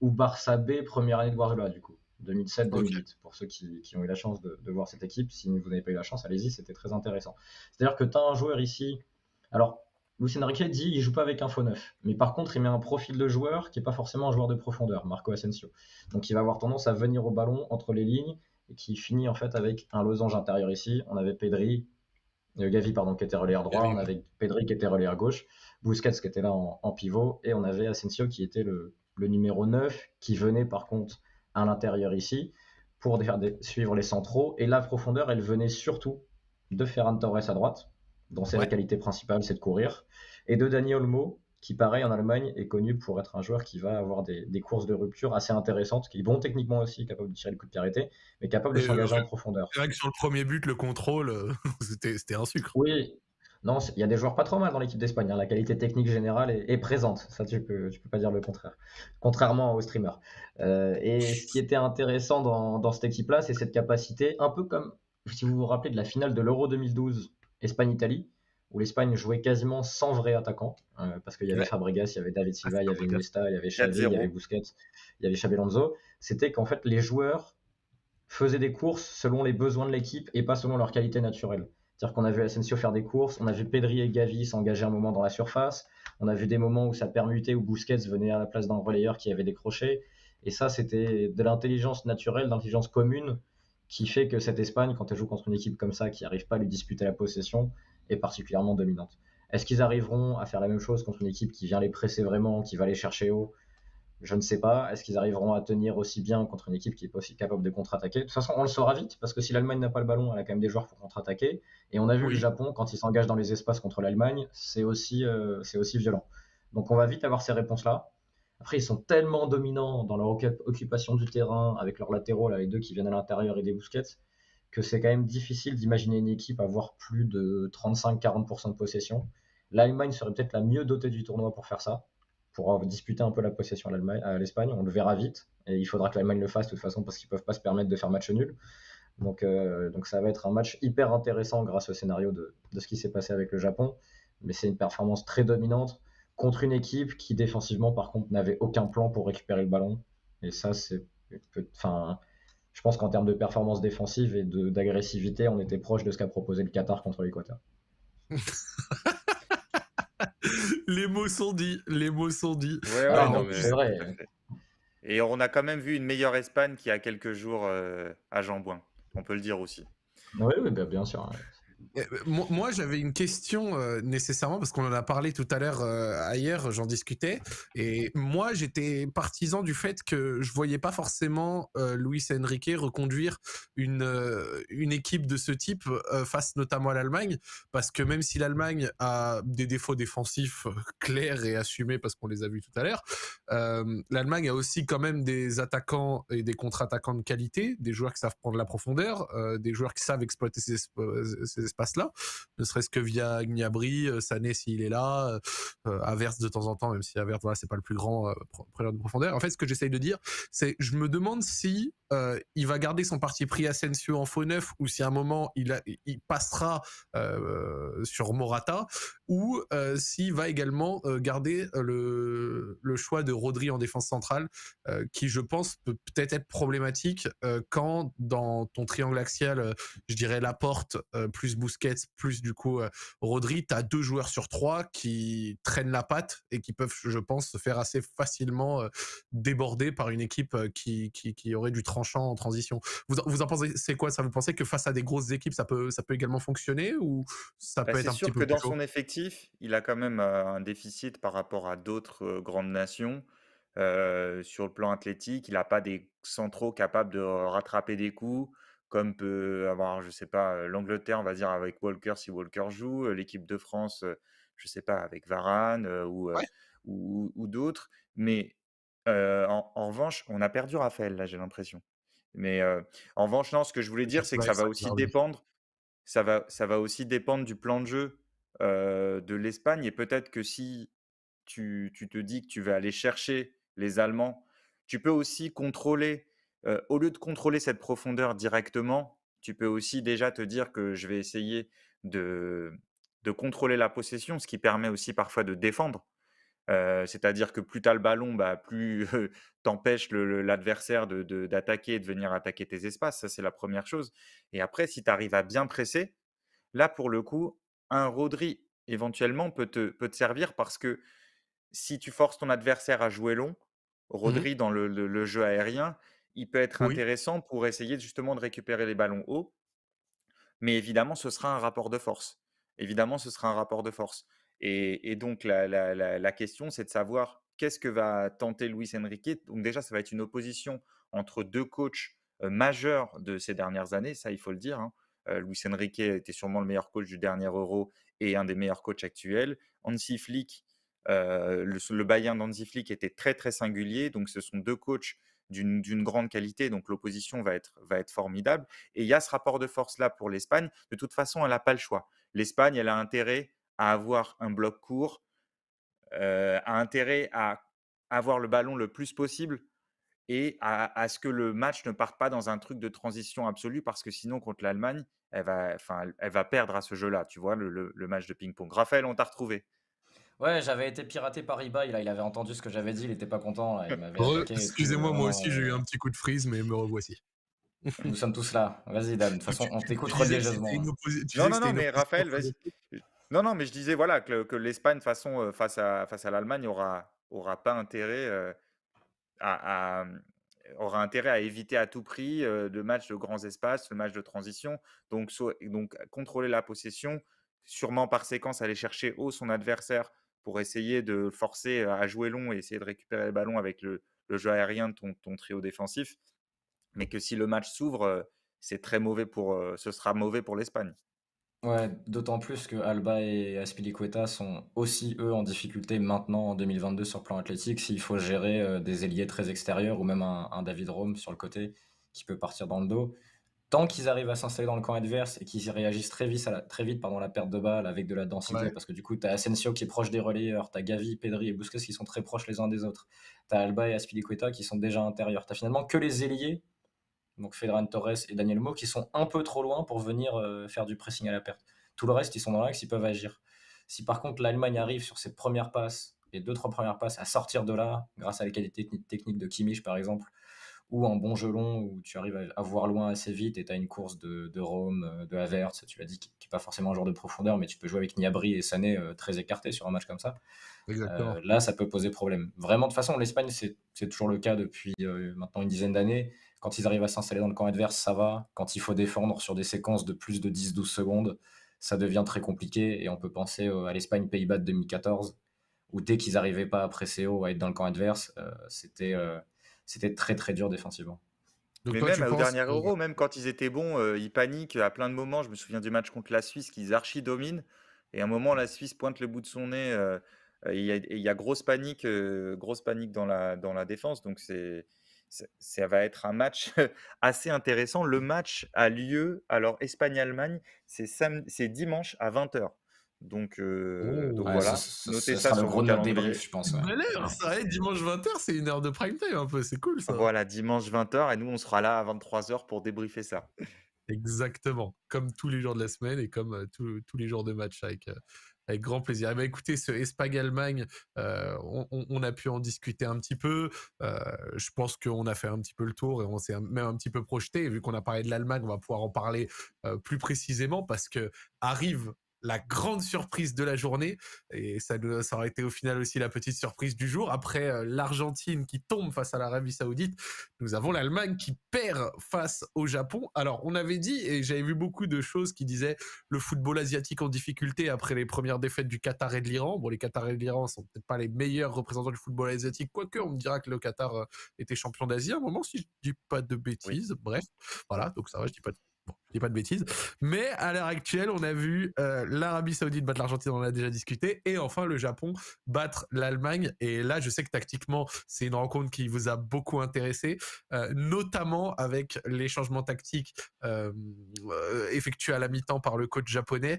ou Barça B première année de Guardiola du coup. 2007-2008, pour ceux qui, ont eu la chance de, voir cette équipe. Si vous n'avez pas eu la chance, allez-y, c'était très intéressant. C'est-à-dire que tu as un joueur ici. Alors, Lucien Riquet dit il joue pas avec un faux neuf, mais par contre il met un profil de joueur qui est pas forcément un joueur de profondeur, Marco Asensio. Donc il va avoir tendance à venir au ballon entre les lignes et qui finit en fait avec un losange intérieur ici. On avait Pedri, euh, Gavi pardon qui était relayé droit, droite. on avait Pedri qui était à gauche, Busquets qui était là en, pivot et on avait Asensio qui était le, numéro 9 qui venait par contre à l'intérieur ici pour suivre les centraux et la profondeur elle venait surtout de Ferran Torres à droite dont c'est la qualité principale, c'est de courir, et de Daniel Olmo, qui pareil en Allemagne est connu pour être un joueur qui va avoir des, courses de rupture assez intéressantes, qui est bon techniquement aussi, capable de tirer le coup de carité, mais capable de s'engager euh, en profondeur. C'est vrai que sur le premier but, le contrôle, euh, c'était un sucre. Oui, non, il y a des joueurs pas trop mal dans l'équipe d'Espagne. Hein. La qualité technique générale est, présente. Ça, tu peux, pas dire le contraire. Contrairement aux streamers. Euh, et ce qui était intéressant dans, dans cette équipe-là, c'est cette capacité, un peu comme si vous vous rappelez de la finale de l'Euro 2012 Espagne-Italie, où l'Espagne jouait quasiment sans vrai attaquant, euh, parce qu'il y avait Fabregas, il y avait David ah, Silva, il y avait Iniesta, il y avait Xavi, il y avait Busquets, il y avait c'était qu'en fait les joueurs faisaient des courses selon les besoins de l'équipe et pas selon leur qualité naturelle. C'est-à-dire qu'on a vu Asensio faire des courses, on a vu Pedri et Gavi s'engager un moment dans la surface, on a vu des moments où ça permutait, où Busquets venait à la place d'un relayeur qui avait décroché, et ça c'était de l'intelligence naturelle, d'intelligence commune, qui fait que cette Espagne, quand elle joue contre une équipe comme ça, qui n'arrive pas à lui disputer la possession, est particulièrement dominante. Est-ce qu'ils arriveront à faire la même chose contre une équipe qui vient les presser vraiment, qui va les chercher haut Je ne sais pas. Est-ce qu'ils arriveront à tenir aussi bien contre une équipe qui est aussi capable de contre-attaquer De toute façon, on le saura vite, parce que si l'Allemagne n'a pas le ballon, elle a quand même des joueurs pour contre-attaquer. Et on a vu le Japon, quand il s'engage dans les espaces contre l'Allemagne, c'est aussi, euh, aussi violent. Donc on va vite avoir ces réponses-là. Après, ils sont tellement dominants dans leur occupation du terrain, avec leurs latéraux, là, les deux qui viennent à l'intérieur et des bousquettes, que c'est quand même difficile d'imaginer une équipe avoir plus de 35-40% de possession. L'Allemagne serait peut-être la mieux dotée du tournoi pour faire ça, pour disputer un peu la possession à l'Espagne. On le verra vite, et il faudra que l'Allemagne le fasse de toute façon parce qu'ils ne peuvent pas se permettre de faire match nul. Donc, euh, donc ça va être un match hyper intéressant grâce au scénario de ce qui s'est passé avec le Japon. Mais c'est une performance très dominante contre une équipe qui défensivement par contre n'avait aucun plan pour récupérer le ballon. Et ça, c'est, enfin, je pense qu'en termes de performance défensive et d'agressivité, on était proche de ce qu'a proposé le Qatar contre l'Équateur. les mots sont dits, les mots sont dits. Et on a quand même vu une meilleure Espagne qui a quelques jours euh, à Jambouin. On peut le dire aussi. oui bah, bien sûr. Hein moi, j'avais une question euh, nécessairement parce qu'on en a parlé tout à l'heure euh, ailleurs, j'en discutais. Et moi, j'étais partisan du fait que je voyais pas forcément euh, Luis Enrique reconduire une une équipe de ce type face notamment à l'Allemagne, parce que même si l'Allemagne a des défauts défensifs clairs et assumés parce qu'on les a vus tout à l'heure, l'Allemagne a aussi quand même des attaquants et des contre-attaquants de qualité, des joueurs qui savent prendre la profondeur, des joueurs qui savent exploiter ces, ces espaces là ne serait-ce que via Gnabry, euh, Sané s'il est là, euh, euh, Averse de temps en temps, même si Averse voilà c'est pas le plus grand preneur de profondeur. En fait, ce que j'essaye de dire, c'est je me demande si il va garder son parti pris Asensio en faux neuf ou si à un moment il, il passera sur Morata ou s'il va également garder le, choix de Rodri en défense centrale qui je pense peut peut-être être problématique quand dans ton triangle axial je dirais la porte plus plus du coup euh, Rodri, tu as deux joueurs sur trois qui traînent la patte et qui peuvent, je pense, se faire assez facilement euh, déborder par une équipe euh, qui, qui, aurait du tranchant en transition. Vous, en pensez, c'est quoi ça Vous pensez que face à des grosses équipes, ça peut, ça peut également fonctionner ou ça bah, peut être C'est sûr que dans son effectif, il a quand même un déficit par rapport à d'autres grandes nations. sur le plan athlétique, il n'a pas des centraux capables de rattraper des coups, comme peut avoir, je sais pas, l'Angleterre, on va dire, avec Walker si Walker joue, l'équipe de France, je sais pas, avec Varane ou, ou, d'autres. Mais en, en revanche, on a perdu Raphaël, là, j'ai l'impression. Mais en revanche, non, ce que je voulais bah, dire, c'est que bah, ça va aussi ah dépendre ça va, ça va aussi dépendre du plan de jeu de l'Espagne. Et peut-être que si tu, tu te dis que tu vas aller chercher les Allemands, tu peux aussi contrôler au lieu de contrôler cette profondeur directement, tu peux aussi déjà te dire que je vais essayer de, contrôler la possession, ce qui permet aussi parfois de défendre. C'est-à-dire que plus tu as le ballon, bah, plus t'empêches l'adversaire d'attaquer et de venir attaquer tes espaces. Ça, c'est la première chose. Et après, si tu arrives à bien presser, là, pour le coup, un Rodri éventuellement peut te, servir parce que si tu forces ton adversaire à jouer long, mmh Rodri, dans le, jeu aérien, il peut être intéressant pour essayer justement de récupérer les ballons hauts. Mais évidemment, ce sera un rapport de force. Évidemment, ce sera un rapport de force. Et, donc, la, question, c'est de savoir qu'est-ce que va tenter Luis Enrique. Donc, déjà, ça va être une opposition entre deux coachs euh, majeurs de ces dernières années. Ça, il faut le dire. Hein. Euh, Luis Enrique était sûrement le meilleur coach du dernier Euro et un des meilleurs coachs actuels. Hansi Flick, euh, le, le, Bayern d'Hansi Flick était très, très singulier. Donc, ce sont deux coachs d'une grande qualité. Donc l'opposition va être, va être formidable. Et il y a ce rapport de force-là pour l'Espagne. De toute façon, elle n'a pas le choix. L'Espagne, elle a intérêt à avoir un bloc court, euh, a intérêt à avoir le ballon le plus possible et à, ce que le match ne parte pas dans un truc de transition absolue parce que sinon contre l'Allemagne, elle va, enfin, elle va perdre à ce jeu-là. Tu vois, le, le match de ping-pong. Raphaël, on t'a retrouvé. Ouais, j'avais été piraté par eBay, il avait entendu ce que j'avais dit, il était pas content, Excusez-moi, moi aussi, j'ai eu un petit coup de frise, mais me revoici. Nous sommes tous là. Vas-y, Dan, de toute façon, on t'écoute religieusement. Hein. Non, non, non, mais Raphaël, vas-y. Non, non, mais je disais, voilà, que, l'Espagne, de façon, euh, face à, face à l'Allemagne, aura, aura pas intérêt euh, à, aura intérêt à éviter à tout prix le euh, de matchs de grands espaces, le match de transition. Donc, donc contrôler la possession, sûrement par séquence aller chercher haut son adversaire pour essayer de forcer à jouer long et essayer de récupérer le ballon avec le, jeu aérien de ton, trio défensif. Mais que si le match s'ouvre, euh, c'est très mauvais pour, euh, ce sera mauvais pour l'Espagne. Ouais, d'autant plus que Alba et Aspilicueta sont aussi eux en difficulté maintenant en 2022 sur plan athlétique s'il faut gérer euh, des ailiers très extérieurs ou même un, un, David Rome sur le côté qui peut partir dans le dos tant qu'ils arrivent à s'installer dans le camp adverse et qu'ils réagissent très vite, à la, perte de balle avec de la densité, parce que du coup, tu as Asensio qui est proche des relayeurs, tu as Gavi, Pedri et Busquets qui sont très proches les uns des autres, tu as Alba et Aspilicueta qui sont déjà intérieurs, tu as finalement que les ailiers, donc Fedran Torres et Daniel Mo, qui sont un peu trop loin pour venir euh, faire du pressing à la perte. Tout le reste, ils sont dans l'axe, ils peuvent agir. Si par contre l'Allemagne arrive sur ses premières passes, les deux, trois premières passes, à sortir de là, grâce à la qualité technique de Kimmich par exemple, ou un bon gelon où tu arrives à, voir loin assez vite et tu as une course de, Rome, euh, de Havertz, tu l'as dit, qui n'est pas forcément un joueur de profondeur, mais tu peux jouer avec Niabri et Sané euh, très écartés sur un match comme ça. Euh, là, ça peut poser problème. Vraiment, de toute façon, l'Espagne, c'est toujours le cas depuis maintenant une dizaine d'années. Quand ils arrivent à s'installer dans le camp adverse, ça va. Quand il faut défendre sur des séquences de plus de 10-12 secondes, ça devient très compliqué. Et on peut penser à l'Espagne-Pays-Bas de 2014, où dès qu'ils n'arrivaient pas à presser haut, à être dans le camp adverse, c'était c'était très très dur défensivement. même au dernier Euro, même quand ils étaient bons, euh, ils paniquent à plein de moments. Je me souviens du match contre la Suisse qu'ils archi-dominent. Et à un moment, la Suisse pointe le bout de son nez. Euh, il, y a, grosse panique, euh, grosse panique dans la, dans la défense. Donc c'est, ça va être un match assez intéressant. Le match a lieu, alors Espagne-Allemagne, c'est, dimanche à 20h. Donc, euh, oh. voilà, ça, notez ça, ça le gros débrief, je pense. Ouais. Ça, dimanche 20h, c'est une heure de prime time un peu, c'est cool ça. Voilà, dimanche 20h, et nous on sera là à 23h pour débriefer ça. Exactement, comme tous les jours de la semaine et comme euh, tous, les jours de match avec, euh, avec grand plaisir. Eh ben, écoutez, ce Espagne-Allemagne, on, a pu en discuter un petit peu. je pense qu'on a fait un petit peu le tour et on s'est même un petit peu projeté. Et vu qu'on a parlé de l'Allemagne, on va pouvoir en parler plus précisément parce que arrive la grande surprise de la journée. Et ça, ça aurait été au final aussi la petite surprise du jour. Après euh, l'Argentine qui tombe face à l'Arabie Saoudite, nous avons l'Allemagne qui perd face au Japon. Alors, on avait dit, et j'avais vu beaucoup de choses qui disaient le football asiatique en difficulté après les premières défaites du Qatar et de l'Iran. Bon, les Qatar et de l'Iran sont peut-être pas les meilleurs représentants du football asiatique, quoique on me dira que le Qatar euh, était champion d'Asie à un moment, si je dis pas de bêtises. Bref, voilà, donc ça va, je dis pas de pas de bêtises. Mais à l'heure actuelle, on a vu euh, l'Arabie Saoudite battre l'Argentine, on en a déjà discuté, et enfin le Japon battre l'Allemagne. Et là, je sais que tactiquement, c'est une rencontre qui vous a beaucoup intéressé, euh, notamment avec les changements tactiques euh, effectués à la mi-temps par le coach japonais.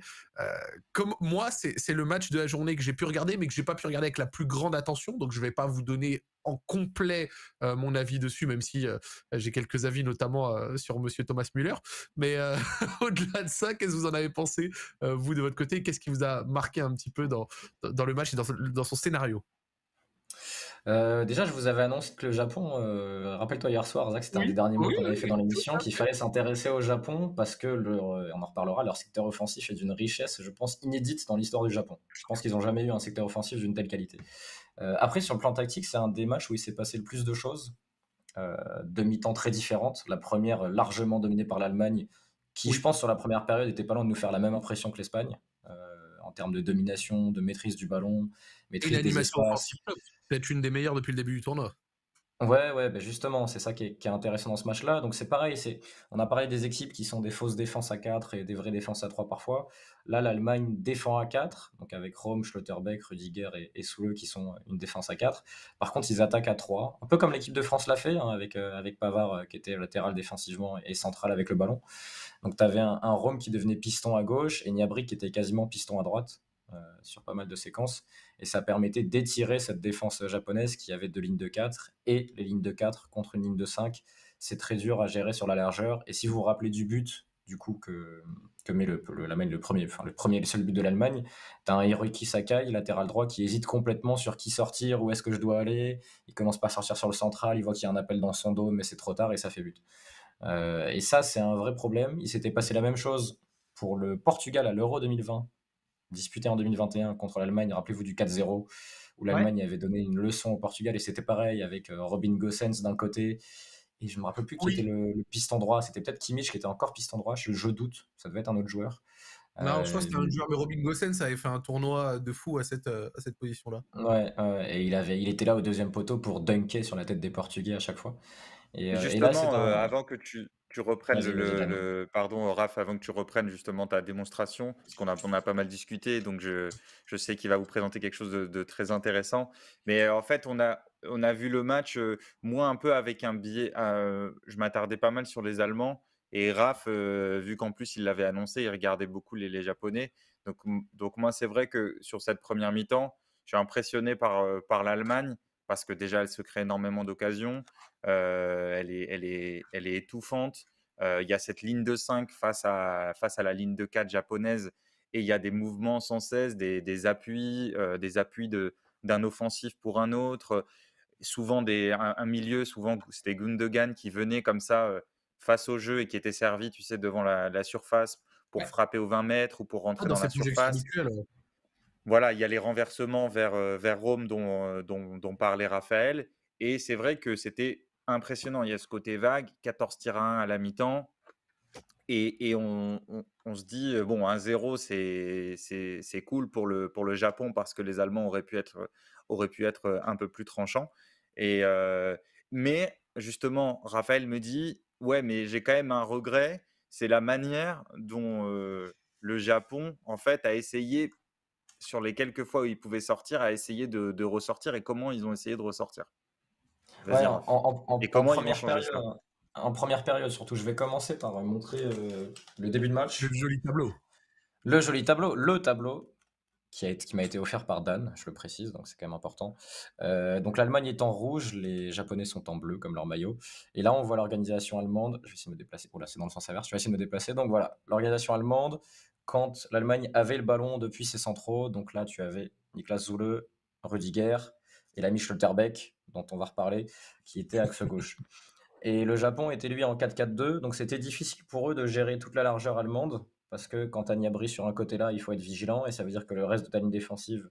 comme moi, c'est le match de la journée que j'ai pu regarder, mais que j'ai pas pu regarder avec la plus grande attention, donc je vais pas vous donner en complet euh, mon avis dessus, même si euh, j'ai quelques avis notamment euh, sur Monsieur Thomas Müller. Mais au-delà de ça, qu'est-ce que vous en avez pensé vous de votre côté Qu'est-ce qui vous a marqué un petit peu dans le match et dans, son scénario déjà, je vous avais annoncé que le Japon, rappelle-toi hier soir, Zach, c'était un des derniers mots qu'on avait fait dans l'émission, qu'il fallait s'intéresser au Japon parce que, le. on en reparlera, leur secteur offensif est d'une richesse, je pense, inédite dans l'histoire du Japon. Je pense qu'ils n'ont jamais eu un secteur offensif d'une telle qualité. Euh, après, sur le plan tactique, c'est un des matchs où il s'est passé le plus de choses. Euh, demi-temps très différentes. La première largement dominée par l'Allemagne, qui, je pense, sur la première période, n'était pas loin de nous faire la même impression que l'Espagne euh, en termes de domination, de maîtrise du ballon, maîtrise des espaces. Peut-être une des meilleures depuis le début du tournoi. Ouais, ouais, bah, justement, c'est ça qui est, intéressant dans ce match-là. Donc c'est pareil, c'est, on a parlé des équipes qui sont des fausses défenses à 4 et des vraies défenses à 3 parfois. Là, l'Allemagne défend à 4, donc avec Rome, Schlotterbeck, Rudiger et, et qui sont euh, une défense à 4. Par contre, ils attaquent à 3, un peu comme l'équipe de France l'a fait, hein, avec, euh, avec Pavard euh, qui était latéral défensivement et central avec le ballon. Donc tu avais un, un, Rome qui devenait piston à gauche et Niabri qui était quasiment piston à droite. Euh, sur pas mal de séquences. Et ça permettait d'étirer cette défense japonaise qui avait deux lignes de 4 et les lignes de 4 contre une ligne de 5. C'est très dur à gérer sur la largeur. Et si vous vous rappelez du but, du coup, que, met le, le premier, enfin, le premier, seul but de l'Allemagne, d'un un Hiroki Sakai, latéral droit, qui hésite complètement sur qui sortir, où est-ce que je dois aller. Il commence pas à sortir sur le central, il voit qu'il y a un appel dans son dos, mais c'est trop tard et ça fait but. Euh, et ça, c'est un vrai problème. Il s'était passé la même chose pour le Portugal à l'Euro 2020 disputé en 2021 contre l'Allemagne. Rappelez-vous du 4-0 où l'Allemagne avait donné une leçon au Portugal et c'était pareil avec euh, Robin Gossens d'un côté et je me rappelle plus qui était le, piste piston droit. C'était peut-être Kimmich qui était encore piston droit. Je, doute. Ça devait être un autre joueur. Non, je crois que c'était un euh, joueur, mais Robin Gossens avait fait un tournoi de fou à cette, euh, position-là. Ouais, et il, avait, il était là au deuxième poteau pour dunker sur la tête des Portugais à chaque fois. Et, Justement, avant que tu, tu reprennes le, Pardon, Raph, avant que tu reprennes justement ta démonstration, parce qu'on a, on a pas mal discuté, donc je, sais qu'il va vous présenter quelque chose de, très intéressant. Mais euh, en fait, on a, on a vu le match, euh, moi, un peu avec un biais, je m'attardais pas mal sur les Allemands. Et Raph, euh, vu qu'en plus il l'avait annoncé, il regardait beaucoup les, Japonais. Donc, donc moi, c'est vrai que sur cette première mi-temps, je suis impressionné par, par l'Allemagne parce que déjà, elle se crée énormément d'occasions, euh, elle, est, elle, est, elle est étouffante. Euh, il y a cette ligne de 5 face à, face à la ligne de 4 japonaise, et il y a des mouvements sans cesse, des, des appuis, euh, des appuis de, d'un offensif pour un autre, souvent des, un, milieu, souvent c'était Gundogan qui venait comme ça face au jeu et qui était servi, tu sais, devant la, surface pour frapper aux 20 mètres ou pour rentrer ah, dans, la surface voilà, il y a les renversements vers, vers Rome dont, dont, parlait Raphaël. Et c'est vrai que c'était impressionnant. Il y a ce côté vague, 14 tirs à 1 à la mi-temps. Et, on, se dit, bon, 1-0, c'est cool pour le, pour le Japon parce que les Allemands auraient pu être, auraient pu être un peu plus tranchants. Et, mais justement, Raphaël me dit, ouais, mais j'ai quand même un regret, c'est la manière dont le Japon, en fait, a essayé sur les quelques fois où ils pouvaient sortir, à essayer de, ressortir et comment ils ont essayé de ressortir hein. en, Et comment ils ont En première période, surtout, je vais commencer par montrer euh, le début de match. Le joli tableau. Le joli tableau, le tableau qui, m'a été offert par Dan, je le précise, donc c'est quand même important. Euh, donc l'Allemagne est en rouge, les Japonais sont en bleu comme leur maillot. Et là, on voit l'organisation allemande. Je vais essayer de me déplacer. Oh là, c'est dans le sens inverse. Je vais essayer de me déplacer. Donc voilà, l'organisation allemande, quand l'Allemagne avait le ballon depuis ses centraux. Donc là, tu avais Niklas Zule, Rudiger et l'ami Terbeck, dont on va reparler, qui était axe gauche. Et le Japon était lui en 4-4-2, donc c'était difficile pour eux de gérer toute la largeur allemande, parce que quand t'as Niabri sur un côté là, il faut être vigilant, et ça veut dire que le reste de ta ligne défensive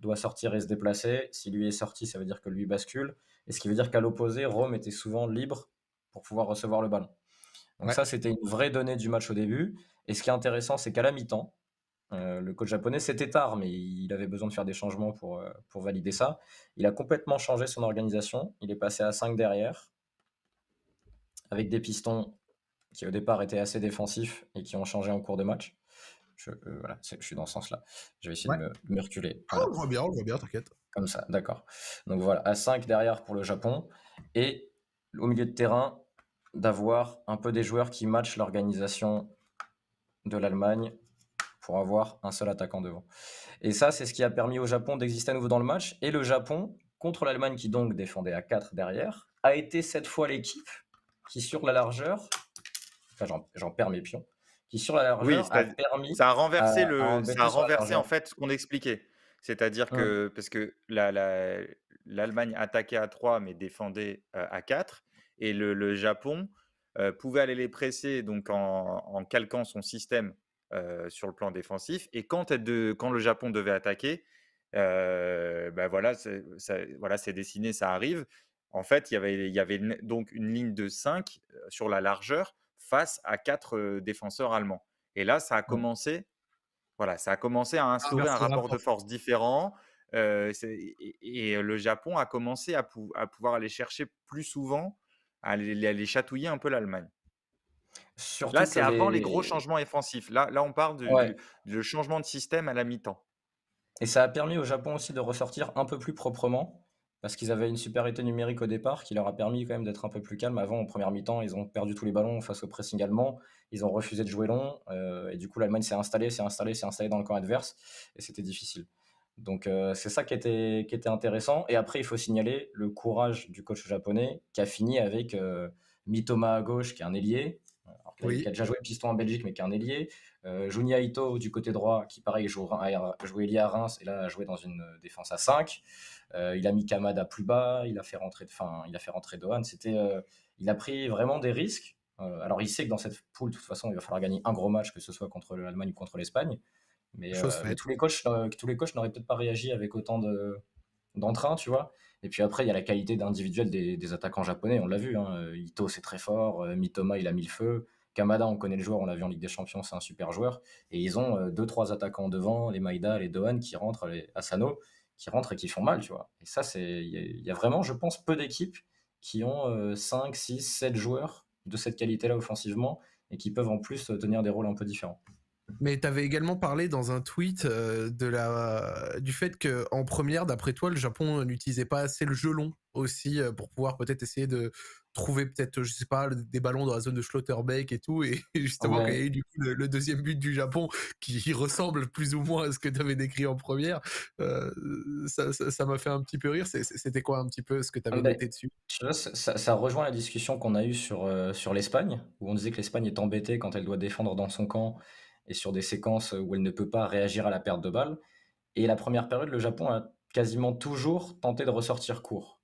doit sortir et se déplacer. Si lui est sorti, ça veut dire que lui bascule, et ce qui veut dire qu'à l'opposé, Rome était souvent libre pour pouvoir recevoir le ballon. Donc ça, c'était une vraie donnée du match au début. Et ce qui est intéressant, c'est qu'à la mi-temps, euh, le coach japonais, c'était tard, mais il avait besoin de faire des changements pour, euh, pour valider ça. Il a complètement changé son organisation. Il est passé à 5 derrière, avec des pistons qui au départ étaient assez défensifs et qui ont changé en cours de match. Je, euh, suis dans ce sens-là. Je vais essayer de, me, reculer. Ah, on voit bien, on voit bien, t'inquiète. Comme ça, d'accord. Donc voilà, à 5 derrière pour le Japon. Et au milieu de terrain, d'avoir un peu des joueurs qui matchent l'organisation de l'Allemagne pour avoir un seul attaquant devant. Et ça, c'est ce qui a permis au Japon d'exister à nouveau dans le match. Et le Japon, contre l'Allemagne qui donc défendait à 4 derrière, a été cette fois l'équipe qui, sur la largeur, enfin, j'en perds mes pions, qui sur la largeur a permis. Ça a renversé, le, ça a renversé en fait ce qu'on expliquait. C'est-à-dire que, hum. parce que l'Allemagne attaquait à 3 mais défendait euh, à 4, et le, le Japon euh, pouvait aller les presser donc en, calquant son système euh, sur le plan défensif. Et quand, quand le Japon devait attaquer, ben voilà, c'est dessiné, ça arrive. En fait, il y avait, y avait donc une ligne de 5 sur la largeur face à quatre défenseurs allemands. Et là, ça a mmh. commencé, voilà, ça a commencé à ah, instaurer un rapport de force différent. et, et, le Japon a commencé à, à pouvoir aller chercher plus souvent à aller, chatouiller un peu l'Allemagne. là, c'est avant les... gros changements offensifs. Là, là on parle du, changement de système à la mi-temps. Et ça a permis au Japon aussi de ressortir un peu plus proprement, parce qu'ils avaient une supériorité numérique au départ qui leur a permis quand même d'être un peu plus calme. Avant, en première mi-temps, ils ont perdu tous les ballons face au pressing allemand, ils ont refusé de jouer long, euh, et du coup l'Allemagne s'est installée, s'est installée, s'est installée dans le camp adverse, et c'était difficile. Donc euh, c'est ça qui était, intéressant. Et après, il faut signaler le courage du coach japonais qui a fini avec euh, Mitoma à gauche, qui est un ailier, qui, a, déjà joué piston en Belgique, mais qui est un ailier. Euh, Juni Aito du côté droit, qui pareil joue, jouait ailier à Reims et là a joué dans une défense à 5. il a mis Kamada plus bas, il a fait rentrer, il a fait rentrer Dohan. C'était, il a pris vraiment des risques. alors il sait que dans cette poule, de toute façon, il va falloir gagner un gros match, que ce soit contre l'Allemagne ou contre l'Espagne. Mais, euh, tous les coachs, n'auraient peut-être pas réagi avec autant de d'entrain, tu vois. Et puis après, il y a la qualité d'individuel des, attaquants japonais, on l'a vu. Hein. Euh, Ito, c'est très fort. Euh, Mitoma, il a mis le feu. Kamada, on connaît le joueur, on l'a vu en Ligue des Champions, c'est un super joueur. Et ils ont deux, trois attaquants devant, les Maïda, les Dohan qui rentrent, les Asano qui rentrent et qui font mal, tu vois. Et ça, c'est il y, a vraiment, je pense, peu d'équipes qui ont 5, 6, 7 joueurs de cette qualité-là offensivement et qui peuvent en plus tenir des rôles un peu différents. Mais tu avais également parlé dans un tweet euh, de la, euh, du fait qu'en première, d'après toi, le Japon n'utilisait pas assez le gelon aussi euh, pour pouvoir peut-être essayer de trouver peut-être, je sais pas, des ballons dans la zone de Schlotterbeck et tout. Et, justement, il y a eu du coup, le, deuxième but du Japon qui ressemble plus ou moins à ce que tu avais décrit en première. ça m'a fait un petit peu rire. C'était quoi un petit peu ce que tu avais ah bah, noté dessus ça, ça, rejoint la discussion qu'on a eue sur, sur l'Espagne, où on disait que l'Espagne est embêtée quand elle doit défendre dans son camp et sur des séquences où elle ne peut pas réagir à la perte de balle. Et la première période, le Japon a quasiment toujours tenté de ressortir court.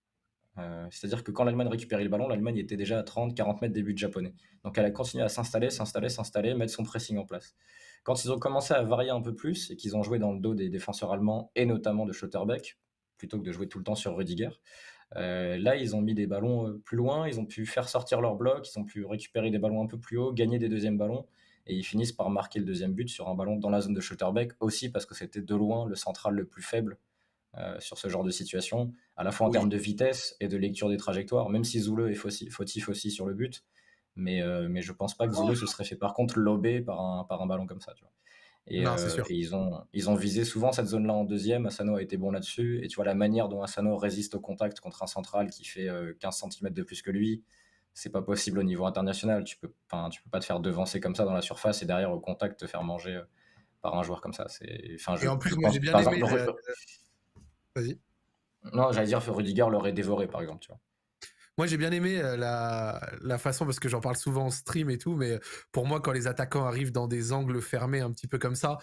Euh, c'est-à-dire que quand l'Allemagne récupérait le ballon, l'Allemagne était déjà à 30-40 mètres des buts japonais. Donc elle a continué à s'installer, s'installer, s'installer, mettre son pressing en place. Quand ils ont commencé à varier un peu plus et qu'ils ont joué dans le dos des défenseurs allemands et notamment de Schotterbeck, plutôt que de jouer tout le temps sur Rudiger, euh, là ils ont mis des ballons euh, plus loin, ils ont pu faire sortir leur bloc, ils ont pu récupérer des ballons un peu plus haut, gagner des deuxièmes ballons. Et ils finissent par marquer le deuxième but sur un ballon dans la zone de Schutterbeck, aussi parce que c'était de loin le central le plus faible euh, sur ce genre de situation, à la fois en termes de vitesse et de lecture des trajectoires, même si Zoule est fautif, aussi sur le but. Mais, je euh, mais je pense pas que Zoule se serait fait par contre lober par un, par un ballon comme ça. Tu vois. Et, euh, ils, ont, ils ont visé souvent cette zone-là en deuxième. Asano a été bon là-dessus. Et tu vois, la manière dont Asano résiste au contact contre un central qui fait 15 cm de plus que lui, c'est pas possible au niveau international. Tu peux, tu peux pas te faire devancer comme ça dans la surface et derrière au contact te faire manger euh, par un joueur comme ça. C'est, et en plus, moi j'ai bien aimé. Euh, vas-y. Non, j'allais dire que Rudiger l'aurait dévoré par exemple, tu vois. Moi, j'ai bien aimé euh, la, la, façon, parce que j'en parle souvent en stream et tout, mais pour moi, quand les attaquants arrivent dans des angles fermés un petit peu comme ça,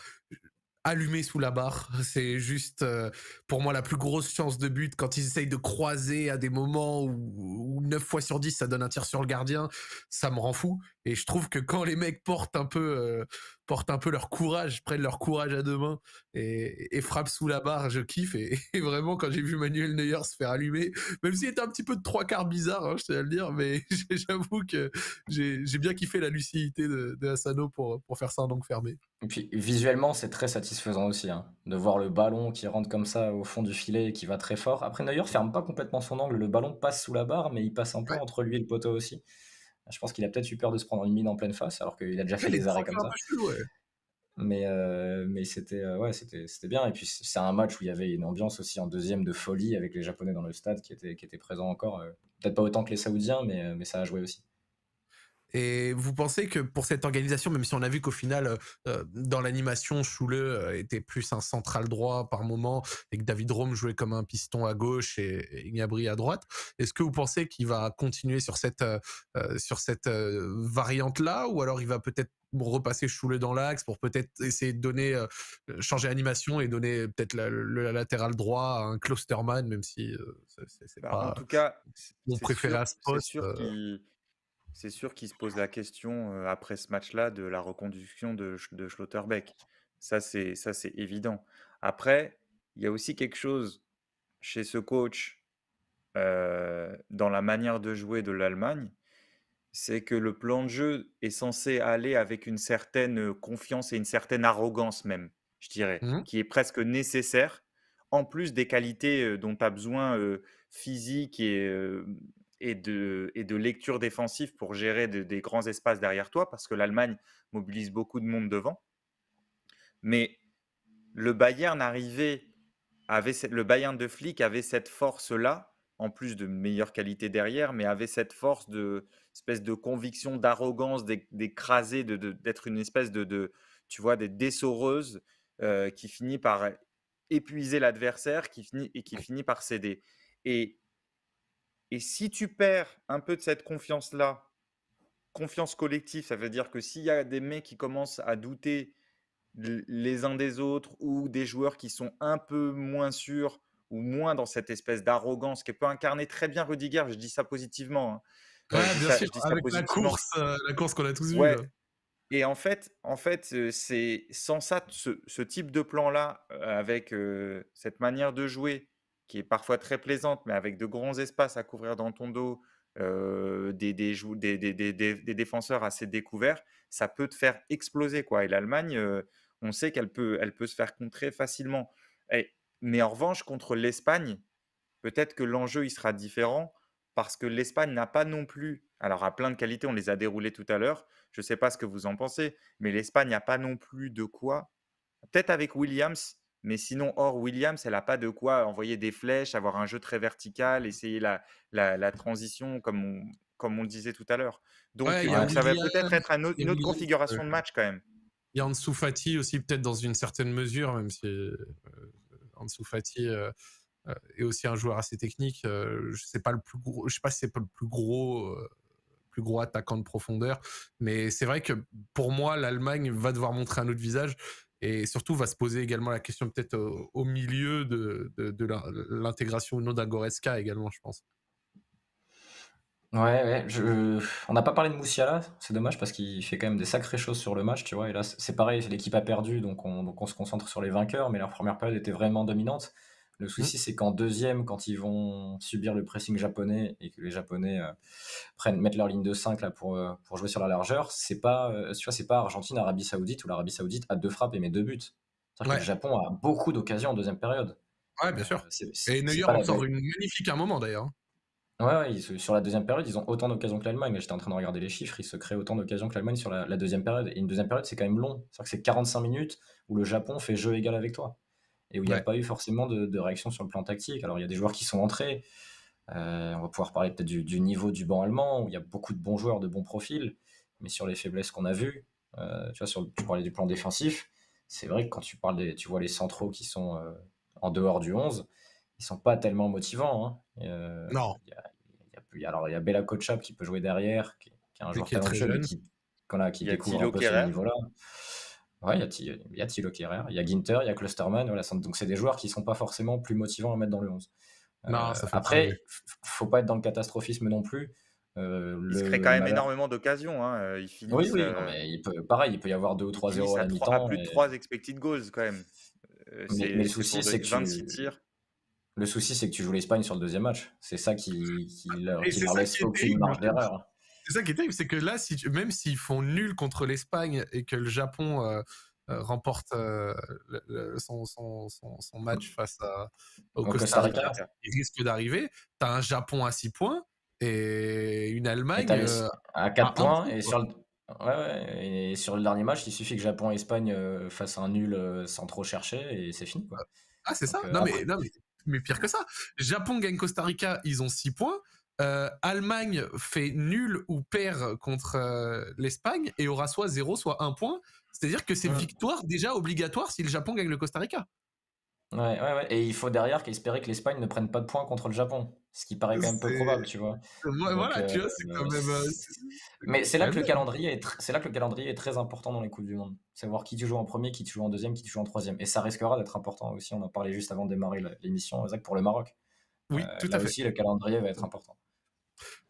allumé sous la barre. C'est juste, euh, pour moi, la plus grosse chance de but quand ils essayent de croiser à des moments où, où 9 fois sur 10, ça donne un tir sur le gardien. Ça me rend fou. Et je trouve que quand les mecs portent un peu euh, portent un peu leur courage, prennent leur courage à deux mains et, et frappent sous la barre. Je kiffe. Et, vraiment, quand j'ai vu Manuel Neuer se faire allumer, même s'il était un petit peu de trois quarts bizarre, hein, je tiens à le dire, mais j'avoue que j'ai bien kiffé la lucidité de, de Asano pour, faire ça en angle fermé. Et puis visuellement, c'est très satisfaisant aussi hein, de voir le ballon qui rentre comme ça au fond du filet et qui va très fort. Après, Neuer ferme pas complètement son angle, le ballon passe sous la barre, mais il passe un peu entre lui et le poteau aussi. Je pense qu'il a peut-être eu peur de se prendre une mine en pleine face, alors qu'il a déjà fait des arrêts comme ça. Mais, euh, mais c'était euh, ouais, c'était bien. Et puis, c'est un match où il y avait une ambiance aussi en deuxième de folie avec les Japonais dans le stade qui étaient, qui était présents encore. Euh, peut-être pas autant que les Saoudiens, mais ça a joué aussi. Et vous pensez que pour cette organisation, même si on a vu qu'au final, euh, euh, dans l'animation, Chouleux euh, était plus un central droit par moment et que David Rome jouait comme un piston à gauche et, et à droite, est-ce que vous pensez qu'il va continuer sur cette, sur cette variante-là ou alors il va peut-être repasser Chouleux dans l'axe pour peut-être essayer de donner, changer animation et donner peut-être la, le latéral droit à un Klosterman, même si c'est bah, pas en tout cas, mon préféré à poste c'est sûr qu'il se pose la question après ce match-là de la reconduction de, Schlotterbeck. Ça, c'est évident. Après, il y a aussi quelque chose chez ce coach dans la manière de jouer de l'Allemagne, c'est que le plan de jeu est censé aller avec une certaine confiance et une certaine arrogance même, je dirais, mmh qui est presque nécessaire, en plus des qualités dont tu besoin physique et et de, et de lecture défensive pour gérer des grands espaces derrière toi, parce que l'Allemagne mobilise beaucoup de monde devant. Mais le Bayern arrivait, avait le Bayern de flic avait cette force-là, en plus de meilleure qualité derrière, mais avait cette force de espèce de conviction, d'arrogance, d'écraser, d'être une espèce de, de tu vois, des dessoreuses euh, qui finit par épuiser l'adversaire, qui finit et qui finit par céder. Et et si tu perds un peu de cette confiance-là, confiance collective, ça veut dire que s'il y a des mecs qui commencent à douter les uns des autres ou des joueurs qui sont un peu moins sûrs ou moins dans cette espèce d'arrogance qui peut incarner très bien Rudiger, je dis ça positivement. Hein. bien sûr, avec la course, euh, la course qu'on a tous ouais. Et en fait, en fait euh, c'est sans ça, ce, type de plan-là, euh, avec cette manière de jouer, qui est parfois très plaisante, mais avec de grands espaces à couvrir dans ton dos, des, des, des, des, défenseurs assez découverts, ça peut te faire exploser. Quoi. Et l'Allemagne, on sait qu'elle peut, elle peut se faire contrer facilement. Et, mais en revanche, contre l'Espagne, peut-être que l'enjeu il sera différent parce que l'Espagne n'a pas non plus, alors à plein de qualités, on les a déroulées tout à l'heure, je ne sais pas ce que vous en pensez, mais l'Espagne n'a pas non plus de quoi, peut-être avec Williams, mais sinon, hors Williams, elle n'a pas de quoi envoyer des flèches, avoir un jeu très vertical, essayer la, la, transition comme on, comme on le disait tout à l'heure. Donc, ça va peut-être être, une autre configuration de match quand même. Il y a dessous Fati aussi, peut-être dans une certaine mesure, même si en euh, dessous Fati euh, euh, est aussi un joueur assez technique. je sais pas le plus je sais pas si c'est pas le plus gros plus gros attaquant de profondeur. Mais c'est vrai que pour moi, l'Allemagne va devoir montrer un autre visage. Et surtout, va se poser également la question peut-être au, milieu de, de, l'intégration ou non d'Agoreska également, je pense. Ouais, on n'a pas parlé de Moussiala, c'est dommage parce qu'il fait quand même des sacrées choses sur le match, tu vois. Et là, c'est pareil, l'équipe a perdu, donc on, donc on se concentre sur les vainqueurs, mais leur première période était vraiment dominante. Le mmh. souci, c'est qu'en deuxième, quand ils vont subir le pressing japonais et que les Japonais euh, prennent, mettent leur ligne de 5 là, pour, euh, pour jouer sur la largeur, c'est pas, euh, c'est pas Argentine, Arabie Saoudite où l'Arabie Saoudite a deux frappes et met deux buts. cest que le Japon a beaucoup d'occasions en deuxième période. Ouais, bien sûr. Et et Neuer en une magnifique un moment d'ailleurs. Hein. Ouais, sur la deuxième période, ils ont autant d'occasions que l'Allemagne. J'étais en train de regarder les chiffres, ils se créent autant d'occasions que l'Allemagne sur la, la, deuxième période. Et une deuxième période, c'est quand même long. C'est-à-dire que c'est 45 minutes où le Japon fait jeu égal avec toi et où il n'y a pas eu forcément de, réaction sur le plan tactique. Alors il y a des joueurs qui sont entrés. Euh, on va pouvoir parler peut-être du, niveau du banc allemand où il y a beaucoup de bons joueurs, de bons profils, mais sur les faiblesses qu'on a vues, euh, tu vois, sur, tu parlais du plan défensif. C'est vrai que quand tu parles, tu vois les centraux qui sont euh, en dehors du 11, ils ne sont pas tellement motivants. non. alors il y a Bella Kochap qui peut jouer derrière, qui, est un joueur très jeune, qui, qui découvre un peu ce niveau-là. Ouais, il y a Thilo Kerrer, il y a Ginter, il y a Clusterman. Voilà, donc, c'est des joueurs qui ne sont pas forcément plus motivants à mettre dans le 11. Euh, après, il faut pas être dans le catastrophisme non plus. Euh, il se crée quand même énormément d'occasions. Hein. Euh, oui, oui, mais il peut, pareil, il peut y avoir 2 ou 3 0 à la mi-temps. Il plus de 3 expected goals quand même. le souci, c'est que. tu... Le souci, c'est que tu joues l'Espagne sur le deuxième match. C'est ça qui, qui leur laisse aucune marge d'erreur. C'est ça qui est terrible, c'est que là, si même s'ils font nul contre l'Espagne et que le Japon euh, euh, remporte euh, son, match face à, au, Costa Rica, il risque d'arriver. tu as un Japon à 6 points et une Allemagne à 4 points. et, sur le, et sur le dernier match, il suffit que Japon et Espagne fassent un nul sans trop chercher et c'est fini. Ah, c'est ça non, mais, non, mais, mais pire que ça. Japon gagne Costa Rica, ils ont 6 points. Euh, Allemagne fait nul ou perd contre euh, l'Espagne et aura soit 0, soit 1 point. C'est-à-dire que c'est une victoire déjà obligatoire si le Japon gagne le Costa Rica. Ouais, ouais, ouais. Et il faut derrière qu'espérer que l'Espagne ne prenne pas de points contre le Japon. Ce qui paraît quand même peu probable, tu vois. Mais c'est là, que le calendrier est là que le calendrier est très important dans les Coupes du Monde. Savoir qui tu joues en premier, qui tu joues en deuxième, qui tu joues en troisième. Et ça risquera d'être important aussi. On en parlait juste avant de démarrer l'émission, Zach, pour le Maroc. Oui, euh, tout à fait. aussi, le calendrier va être important.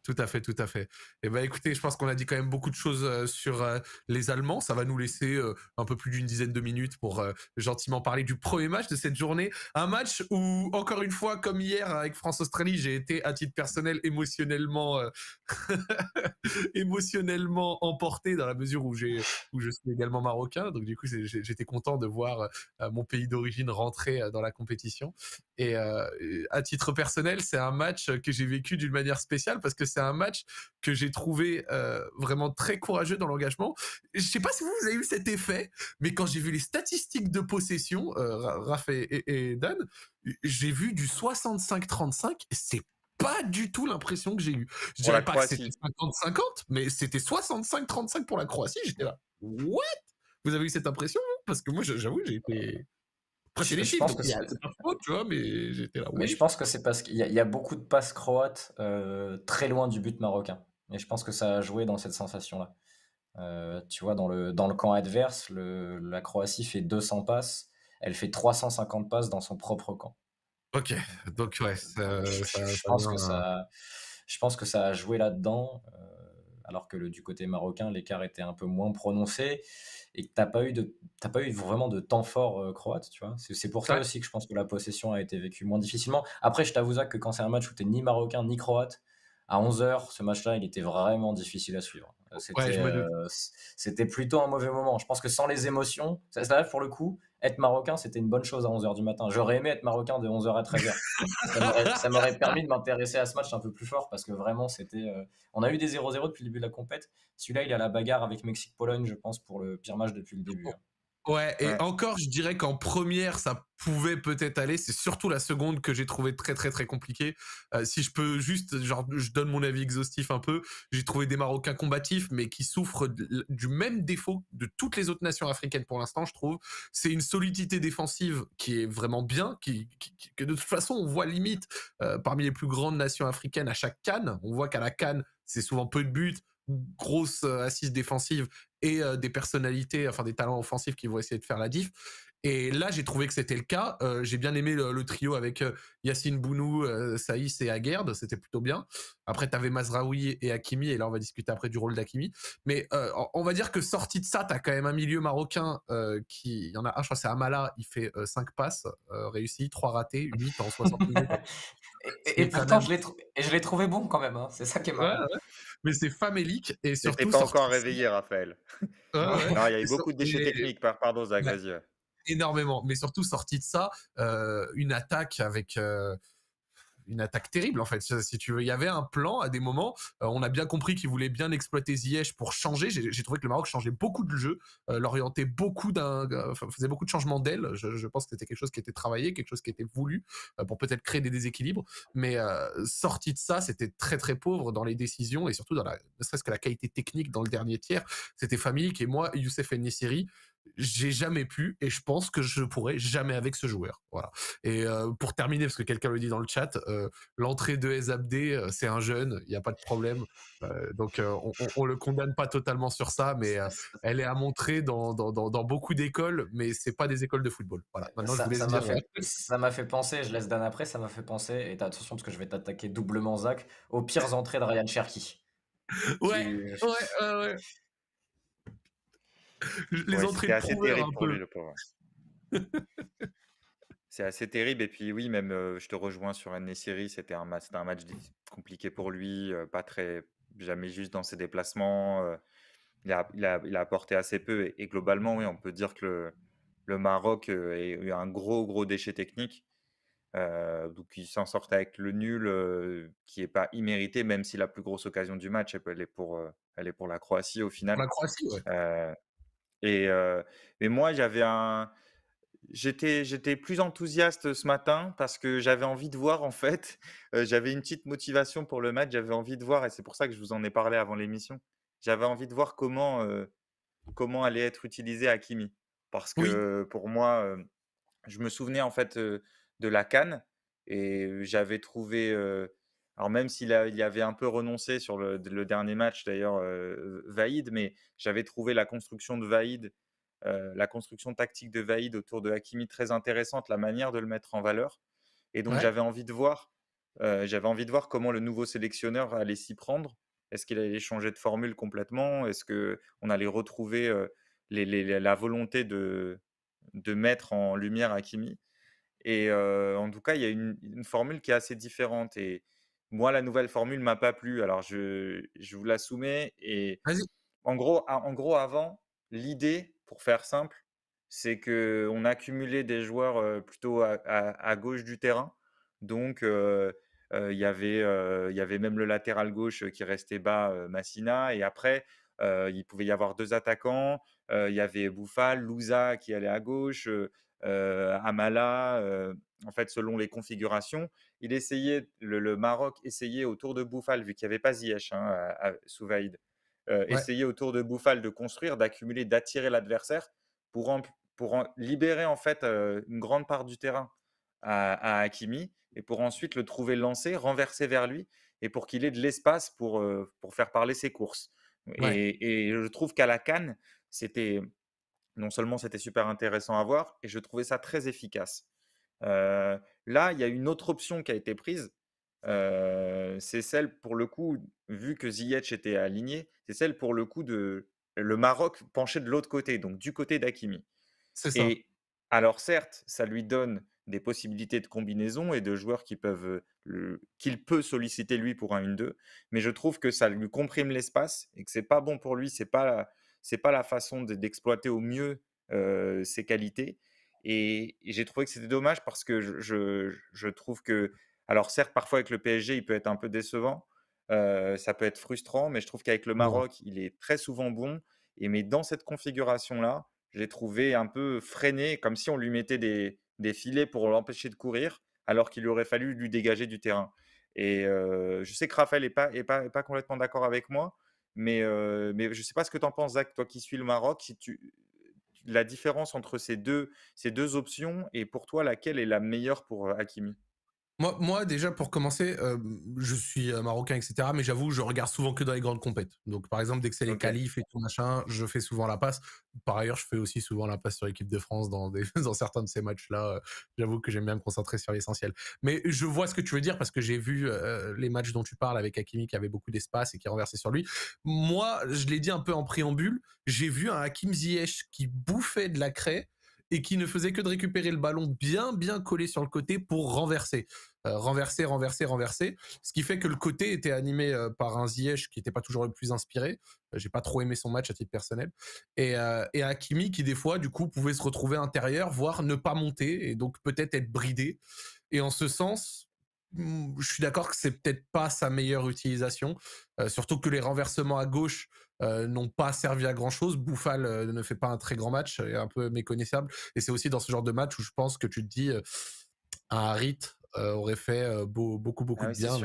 Tout à fait, tout à fait. Et eh ben, écoutez, je pense qu'on a dit quand même beaucoup de choses euh, sur euh, les Allemands. Ça va nous laisser euh, un peu plus d'une dizaine de minutes pour gentiment parler du premier match de cette journée. Un match où, encore une fois, comme hier avec France-Australie, j'ai été à titre personnel émotionnellement, émotionnellement emporté dans la mesure où j'ai, où je suis également marocain. Donc, du coup, j'étais content de voir mon pays d'origine rentrer dans la compétition. Et, à titre personnel, c'est un match que j'ai vécu d'une manière spéciale parce que c'est un match que j'ai trouvé euh, vraiment très courageux dans l'engagement. Je sais pas si vous, avez eu cet effet, mais quand j'ai vu les statistiques de possession, euh, Raph et, Dan, j'ai vu du 65-35, c'est pas du tout l'impression que j'ai eu. Je dirais pas Croatie. que c'était 50-50, mais c'était 65-35 pour la Croatie. J'étais là, what Vous avez eu cette impression Parce que moi, j'avoue, j'ai été après, c'est c'est tu vois, mais j'étais là. je pense que c'est parce qu'il y, a beaucoup de passes croates euh, très loin du but marocain. Et je pense que ça a joué dans cette sensation-là. Euh, tu vois, dans le, dans le camp adverse, la Croatie fait 200 passes, elle fait 350 passes dans son propre camp. Ok, donc ouais. je, pense que ça, a joué là-dedans. Euh, alors que du côté marocain, l'écart était un peu moins prononcé et que t'as pas eu de, pas eu vraiment de temps fort euh, croate, tu vois. C'est, pour ça aussi que je pense que la possession a été vécue moins difficilement. Après, je t'avoue que quand c'est un match où tu n'es ni marocain ni croate, à 11h, ce match-là, il était vraiment difficile à suivre. Euh, euh, c'était plutôt un mauvais moment. Je pense que sans les émotions, ça, ça pour le coup, être marocain, c'était une bonne chose à 11h du matin. J'aurais aimé être marocain de 11h à 13h. ça m'aurait permis de m'intéresser à ce match un peu plus fort parce que vraiment, c'était. Euh, on a eu des 0-0 depuis le début de la compète. Celui-là, il a la bagarre avec Mexique-Pologne, je pense, pour le pire match depuis le début. Hein. Ouais, et encore, je dirais qu'en première, ça pouvait peut-être aller. C'est surtout la seconde que j'ai trouvé très très très compliquée. Euh, si je peux juste, genre, je donne mon avis exhaustif un peu. J'ai trouvé des Marocains combatifs, mais qui souffrent du même défaut de toutes les autres nations africaines pour l'instant, je trouve. C'est une solidité défensive qui est vraiment bien, qui, que de toute façon on voit limite euh, parmi les plus grandes nations africaines à chaque canne. On voit qu'à la canne, c'est souvent peu de buts grosse euh, assise défensive et euh, des personnalités, enfin des talents offensifs qui vont essayer de faire la diff. Et là, j'ai trouvé que c'était le cas. Euh, j'ai bien aimé le, trio avec Yassine Bounou, Saïs et Aguerd. C'était plutôt bien. Après, t'avais Mazraoui et Hakimi. Et là, on va discuter après du rôle d'Hakimi. Mais on va dire que sorti de ça, t'as quand même un milieu marocain qui... Il y en a un, je crois, c'est Amala. Il fait 5 passes réussies, 3 ratés 8 en 60 minutes. et, pourtant, je l'ai, trouvé bon quand même. Hein. C'est ça qui est marrant mais c'est famélique et surtout. pas encore réveillé, Raphaël. il y a eu beaucoup de déchets techniques techniques, pardon, Zach, énormément. Mais surtout sorti de ça, euh, une attaque avec euh, une attaque terrible en fait. Si tu veux, il y avait un plan à des moments. Euh, on a bien compris qu'ils voulaient bien exploiter Ziyech pour changer. J'ai trouvé que le Maroc changeait beaucoup de jeu, euh, l'orientait beaucoup d'un, faisait beaucoup de changements d'aile. Je, pense que c'était quelque chose qui était travaillé, quelque chose qui était voulu euh, pour peut-être créer des déséquilibres. Mais sorti de ça, c'était très très pauvre dans les décisions et surtout dans la, ne serait-ce que la qualité technique dans le dernier tiers. C'était Famille et moi, Youssef Nissiri j'ai jamais pu et je pense que je pourrai jamais avec ce joueur. Voilà. Et euh, pour terminer, parce que quelqu'un le dit dans le chat, euh, l'entrée de Ezabdé, euh, c'est un jeune, il n'y a pas de problème. donc on, on, le condamne pas totalement sur ça, mais elle est à montrer dans, dans, dans, beaucoup d'écoles, mais c'est pas des écoles de football. Voilà. ça, m'a fait, penser, je laisse Dan après, ça m'a fait penser, et attention parce que je vais t'attaquer doublement Zach, aux pires entrées de Ryan Cherky. Ouais, ouais, ouais, ouais, Les assez terrible Pour lui, le pauvre. c'est assez terrible. Et puis oui, même euh, je te rejoins sur Nesiri, e c'était un, match, un match compliqué pour lui, euh, pas très jamais juste dans ses déplacements. Euh, il, a, apporté assez peu. Et, globalement, oui, on peut dire que le, Maroc a eu un gros, gros déchet technique. donc il s'en sort avec le nul qui n'est pas immérité, même si la plus grosse occasion du match, elle est pour, elle est pour la Croatie au final. La Croatie, ouais. Et moi, j'avais un, j'étais j'étais plus enthousiaste ce matin parce que j'avais envie de voir en fait, j'avais une petite motivation pour le match, j'avais envie de voir et c'est pour ça que je vous en ai parlé avant l'émission. J'avais envie de voir comment comment allait être utilisé Akimi parce que pour moi, je me souvenais en fait de la canne et j'avais trouvé alors même s'il avait un peu renoncé sur le, dernier match d'ailleurs, euh, Vaïd, mais j'avais trouvé la construction de Vaïd, la construction tactique de Vaïd autour de Hakimi très intéressante, la manière de le mettre en valeur. Et donc j'avais envie de voir, j'avais envie de voir comment le nouveau sélectionneur allait s'y prendre. Est-ce qu'il allait changer de formule complètement Est-ce que on allait retrouver la volonté de, de mettre en lumière Hakimi et en tout cas, il y a une, une formule qui est assez différente. Et moi, la nouvelle formule m'a pas plu. Alors, je, je vous la soumets. Et en gros, en gros, avant, l'idée, pour faire simple, c'est que on accumulait des joueurs plutôt à, gauche du terrain. Donc, il y avait, il y avait même le latéral gauche qui restait bas, Massina. Et après, il pouvait y avoir deux attaquants. il y avait Bouffal, Louza qui allait à gauche, euh, Amala. en fait, selon les configurations. Il essayait, le, Maroc essayait autour de Bouffal, vu qu'il n'y avait pas Ziyech hein, à, sous Vaïd, euh, essayait autour de Bouffal de construire, d'accumuler, d'attirer l'adversaire pour, pour libérer en fait euh, une grande part du terrain à, à, Hakimi et pour ensuite le trouver lancé, renversé vers lui et pour qu'il ait de l'espace pour, euh, pour faire parler ses courses. Et, je trouve qu'à la Cannes, c'était non seulement c'était super intéressant à voir, et je trouvais ça très efficace. Là, il y a une autre option qui a été prise. c'est celle, pour le coup, vu que Ziyech était aligné, c'est celle, pour le coup, de le Maroc penché de l'autre côté, donc du côté d'Akimi. C'est ça. alors, certes, ça lui donne des possibilités de combinaison et de joueurs qui peuvent qu'il peut solliciter lui pour un 1-2, mais je trouve que ça lui comprime l'espace et que c'est pas bon pour lui, c'est pas c'est pas la façon d'exploiter au mieux ses qualités et, j'ai trouvé que c'était dommage parce que je, trouve que, alors certes, parfois avec le PSG, il peut être un peu décevant, euh, ça peut être frustrant, mais je trouve qu'avec le Maroc, il est très souvent bon. Et mais dans cette configuration-là, j'ai trouvé un peu freiné, comme si on lui mettait des, filets pour l'empêcher de courir, alors qu'il aurait fallu lui dégager du terrain. Et euh, je sais que Raphaël n'est pas, est pas, est pas complètement d'accord avec moi, mais, euh, mais je ne sais pas ce que tu en penses, Zach, toi qui suis le Maroc, si tu, la différence entre ces deux, ces deux options et pour toi, laquelle est la meilleure pour euh, Hakimi moi, déjà, pour commencer, euh, je suis euh, marocain, etc. Mais j'avoue, je regarde souvent que dans les grandes compètes. Donc, par exemple, dès que c'est les qualifs et tout machin, je fais souvent la passe. Par ailleurs, je fais aussi souvent la passe sur l'équipe de France dans, certains de ces matchs-là. Euh, j'avoue que j'aime bien me concentrer sur l'essentiel. Mais je vois ce que tu veux dire parce que j'ai vu les matchs dont tu parles avec Hakimi qui avait beaucoup d'espace et qui renversait sur lui. Moi, je l'ai dit un peu en préambule, j'ai vu un Hakim Ziyech qui bouffait de la craie et qui ne faisait que de récupérer le ballon bien, bien collé sur le côté pour renverser. Euh, renverser, renverser, renverser. Ce qui fait que le côté était animé euh, par un Ziyech qui n'était pas toujours le plus inspiré. Euh, j'ai pas trop aimé son match à titre personnel. Et, et Hakimi qui, des fois, du coup, pouvait se retrouver intérieur, voire ne pas monter et donc peut-être être bridé. Et en ce sens, hmm, je suis d'accord que c'est peut-être pas sa meilleure utilisation. surtout que les renversements à gauche, euh, n'ont pas servi à grand chose. Bouffal euh, ne fait pas un très grand match, est euh, un peu méconnaissable. Et c'est aussi dans ce genre de match où je pense que tu te dis, un Harit aurait fait beaucoup, beaucoup ah de bien.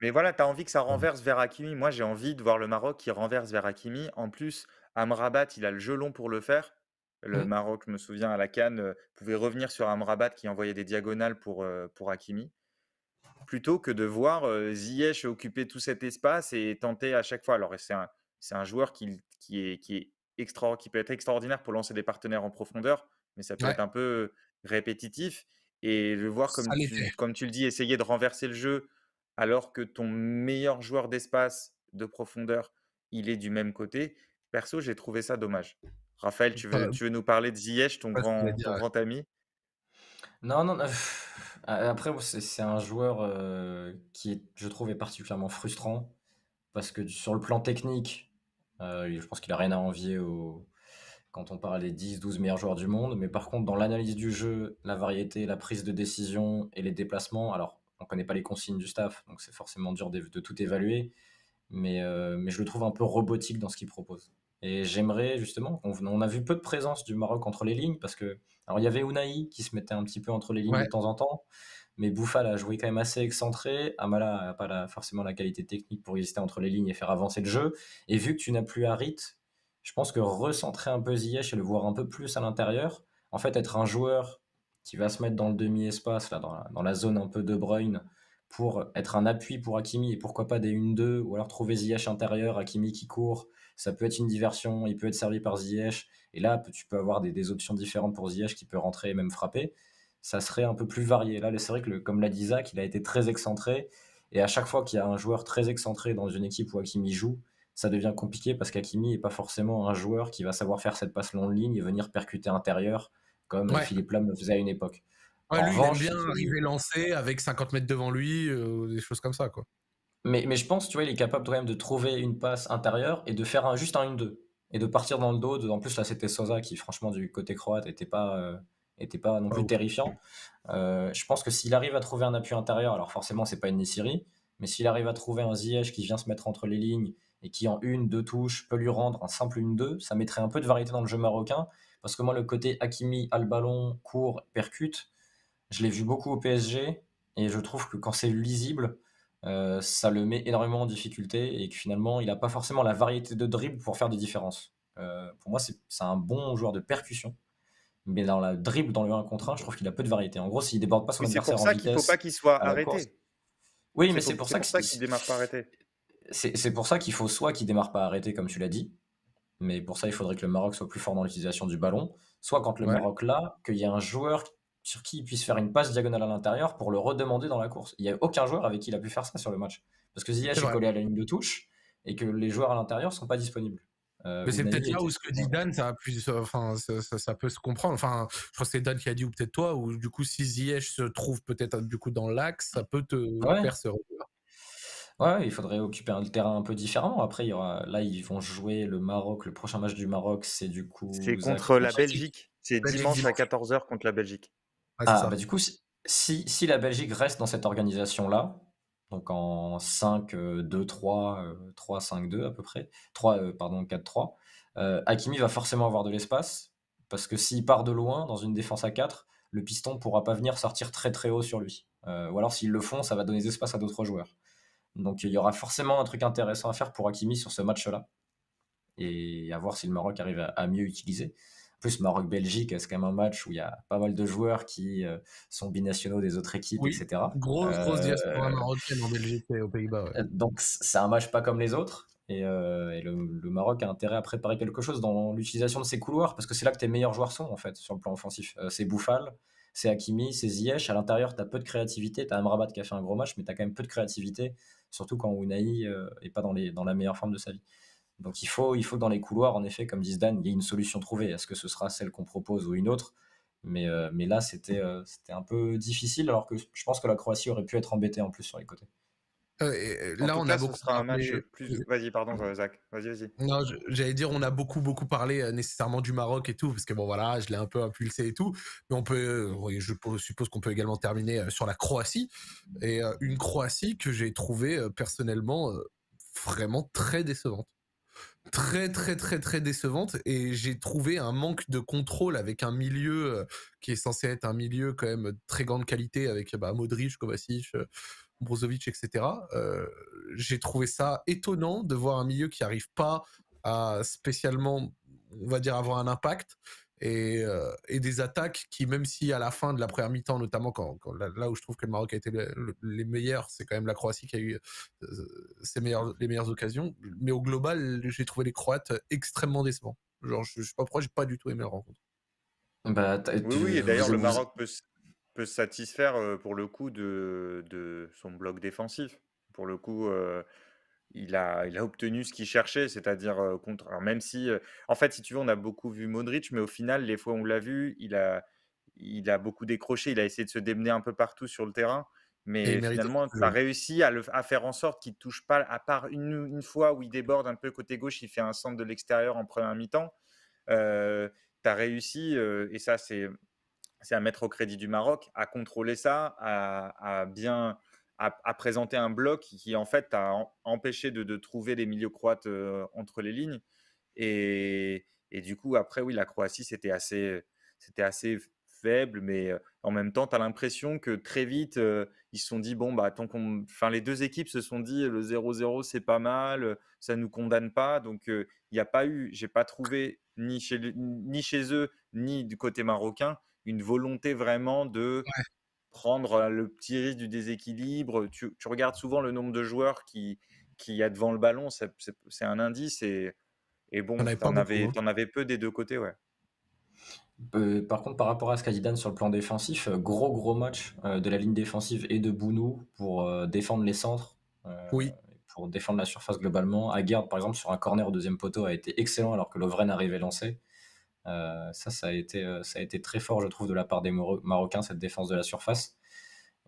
Mais... voilà, tu as envie que ça mmh. renverse vers Hakimi. Moi, j'ai envie de voir le Maroc qui renverse vers Hakimi. En plus, Amrabat, il a le jeu long pour le faire. Le mmh. Maroc, je me souviens, à la Cannes, pouvait revenir sur Amrabat qui envoyait des diagonales pour, pour Hakimi plutôt que de voir Ziyech occuper tout cet espace et tenter à chaque fois. Alors, c'est un, c'est un joueur qui, est, qui, est extra, qui peut être extraordinaire pour lancer des partenaires en profondeur, mais ça peut être un peu répétitif. Et le voir, comme tu, comme tu le dis, essayer de renverser le jeu alors que ton meilleur joueur d'espace, de profondeur, il est du même côté. Perso, j'ai trouvé ça dommage. Raphaël, tu veux, tu veux nous parler de Ziyech, ton, grand, grand ami Non, non, Après, c'est un joueur euh, qui, je trouve, est particulièrement frustrant parce que sur le plan technique, euh, je pense qu'il a rien à envier au... quand on parle des 10-12 meilleurs joueurs du monde. Mais par contre, dans l'analyse du jeu, la variété, la prise de décision et les déplacements, alors on ne connaît pas les consignes du staff, donc c'est forcément dur de, tout évaluer. Euh, mais, je le trouve un peu robotique dans ce qu'il propose. Et j'aimerais justement, on, on, a vu peu de présence du Maroc entre les lignes parce que, alors il y avait Unai qui se mettait un petit peu entre les lignes de temps en temps, mais Bouffal a joué quand même assez excentré. Amala n'a pas forcément la qualité technique pour exister entre les lignes et faire avancer le jeu. Et vu que tu n'as plus Harit, je pense que recentrer un peu Ziyech et le voir un peu plus à l'intérieur, en fait, être un joueur qui va se mettre dans le demi-espace, là, dans la, zone un peu de Bruyne, pour être un appui pour Hakimi et pourquoi pas des 1-2, ou alors trouver Ziyech intérieur, Hakimi qui court, ça peut être une diversion, il peut être servi par Ziyech, et là, tu peux avoir des, des options différentes pour Ziyech qui peut rentrer et même frapper ça serait un peu plus varié. Là, c'est vrai que, comme l'a dit Zach, il a été très excentré. Et à chaque fois qu'il y a un joueur très excentré dans une équipe où Hakimi joue, ça devient compliqué parce qu'Hakimi n'est pas forcément un joueur qui va savoir faire cette passe longue ligne et venir percuter intérieur comme Philippe Lam le faisait à une époque. Ouais, lui, il aime bien arriver lancé avec 50 mètres devant lui, euh, des choses comme ça. quoi. Mais, mais, je pense, tu vois, il est capable quand même de trouver une passe intérieure et de faire un, juste un 1-2. Et de partir dans le dos. De, en plus, là, c'était Sosa qui, franchement, du côté croate, n'était pas. Euh, n'était pas non ah plus terrifiant. Euh, je pense que s'il arrive à trouver un appui intérieur, alors forcément, c'est pas une Nissiri, mais s'il arrive à trouver un Ziyech qui vient se mettre entre les lignes et qui, en une, deux touches, peut lui rendre un simple une deux, ça mettrait un peu de variété dans le jeu marocain. Parce que moi, le côté Hakimi al ballon, court, percute, je l'ai vu beaucoup au PSG et je trouve que quand c'est lisible, euh, ça le met énormément en difficulté et que finalement, il n'a pas forcément la variété de dribble pour faire des différences. Euh, pour moi, c'est un bon joueur de percussion mais dans la dribble, dans le 1 contre 1, je trouve qu'il a peu de variété. En gros, s'il déborde pas son adversaire en vitesse... C'est pour ça qu'il faut pas qu'il soit arrêté. Oui, mais c'est pour, ça qu'il démarre pas arrêté. C'est pour ça qu'il faut soit qu'il démarre pas arrêté, comme tu l'as dit, mais pour ça, il faudrait que le Maroc soit plus fort dans l'utilisation du ballon, soit quand le Maroc l'a, qu'il y ait un joueur sur qui il puisse faire une passe diagonale à l'intérieur pour le redemander dans la course. Il n'y a aucun joueur avec qui il a pu faire ça sur le match. Parce que Ziyech est, est collé à la ligne de touche et que les joueurs à l'intérieur sont pas disponibles. Euh, mais c'est peut-être là où ce que dit Dan, ça, a plus, enfin, ça, peut se comprendre. Enfin, je crois que c'est Dan qui a dit, ou peut-être toi, ou du coup, si Ziyech se trouve peut-être du coup dans l'axe, ça peut te faire ce retour. Ouais, il faudrait occuper un terrain un peu différent Après, il y aura, là, ils vont jouer le Maroc. Le prochain match du Maroc, c'est du coup. C'est contre la Belgique. C'est dimanche, à 14h contre la Belgique. ah, bah, du coup, si, si la Belgique reste dans cette organisation-là, donc en 5, 2, 3, 3, 5, 2 à peu près, 3, euh, pardon, 4, 3. Euh, Hakimi va forcément avoir de l'espace, parce que s'il part de loin dans une défense à 4, le piston ne pourra pas venir sortir très très haut sur lui. Euh, ou alors s'ils le font, ça va donner des espaces à d'autres joueurs. Donc il y aura forcément un truc intéressant à faire pour Hakimi sur ce match-là. Et à voir si le Maroc arrive à mieux utiliser plus Maroc-Belgique, c'est quand même un match où il y a pas mal de joueurs qui euh, sont binationaux des autres équipes, etc. Grosse, grosse euh, diaspora marocaine en Belgique et aux Pays-Bas. Euh, donc c'est un match pas comme les autres. Et, le, Maroc a intérêt à préparer quelque chose dans l'utilisation de ses couloirs, parce que c'est là que tes meilleurs joueurs sont, en fait, sur le plan offensif. c'est Bouffal, c'est Hakimi, c'est Ziyech. À l'intérieur, tu as peu de créativité. Tu as Amrabat qui a fait un gros match, mais tu as quand même peu de créativité, surtout quand Unai n'est pas dans, les, dans, la meilleure forme de sa vie. Donc il faut, il faut que dans les couloirs, en effet, comme disent Dan, il y ait une solution trouvée. Est-ce que ce sera celle qu'on propose ou une autre mais, euh, mais là, euh, c'était un peu difficile, alors que je pense que la Croatie aurait pu être embêtée en plus sur les côtés. Euh, là, on a beaucoup sera un match plus. Vas-y, pardon, euh, Zach. Vas-y, vas-y. Non, j'allais dire, on a beaucoup, beaucoup parlé nécessairement du Maroc et tout, parce que bon, voilà, je l'ai un peu impulsé et tout. Mais on peut, je suppose qu'on peut également terminer sur la Croatie. Et une Croatie que j'ai trouvée personnellement vraiment très décevante très très très très décevante et j'ai trouvé un manque de contrôle avec un milieu euh, qui est censé être un milieu quand même de très grande qualité avec bah, Modric, Kovacic, euh, Brozovic, etc. Euh, j'ai trouvé ça étonnant de voir un milieu qui n'arrive pas à spécialement, on va dire, avoir un impact euh, et, des attaques qui, même si à la fin de la première mi-temps, notamment quand, là, où je trouve que le Maroc a été les meilleurs, c'est quand même la Croatie qui a eu euh, ses meilleures, les meilleures occasions. Mais au global, j'ai trouvé les Croates extrêmement décevants. Genre, je, ne sais pas pourquoi, j'ai pas du tout aimé la rencontre. Bah, oui, et d'ailleurs, le Maroc peut, se satisfaire euh, pour le coup de, son bloc défensif. Pour le coup, il a, il a obtenu ce qu'il cherchait, c'est-à-dire contre. Même si, en fait, si tu veux, on a beaucoup vu Modric, mais au final, les fois où on l'a vu, il a, il a beaucoup décroché. Il a essayé de se démener un peu partout sur le terrain, mais finalement, tu as réussi à, faire en sorte qu'il ne touche pas, à part une, fois où il déborde un peu côté gauche, il fait un centre de l'extérieur en première mi-temps. tu as réussi, et ça, c'est à mettre au crédit du Maroc, à contrôler ça, à bien a, présenté un bloc qui, en fait, a empêché de, trouver des milieux croates euh, entre les lignes. Et, du coup, après, oui, la Croatie, c'était assez, c'était assez faible, mais euh, en même temps, tu as l'impression que très vite, euh, ils se sont dit, bon, bah, tant qu'on... Enfin, les deux équipes se sont dit, le 0-0, c'est pas mal, ça nous condamne pas. Donc, il n'y a pas eu, j'ai pas trouvé, ni chez, ni chez eux, ni du côté marocain, une volonté vraiment de prendre le petit risque du déséquilibre. Tu, regardes souvent le nombre de joueurs qui, qui y a devant le ballon, c'est un indice. Et, et bon, t'en avais, en hein. avais peu des deux côtés, ouais. Bah, par contre, par rapport à ce sur le plan défensif, gros gros match de la ligne défensive et de Bounou pour défendre les centres. Pour défendre la surface globalement. Aguerd, par exemple, sur un corner au deuxième poteau a été excellent alors que Lovren arrivait lancé. Euh, ça, ça a, été, euh, ça a été très fort, je trouve, de la part des Marocains, cette défense de la surface.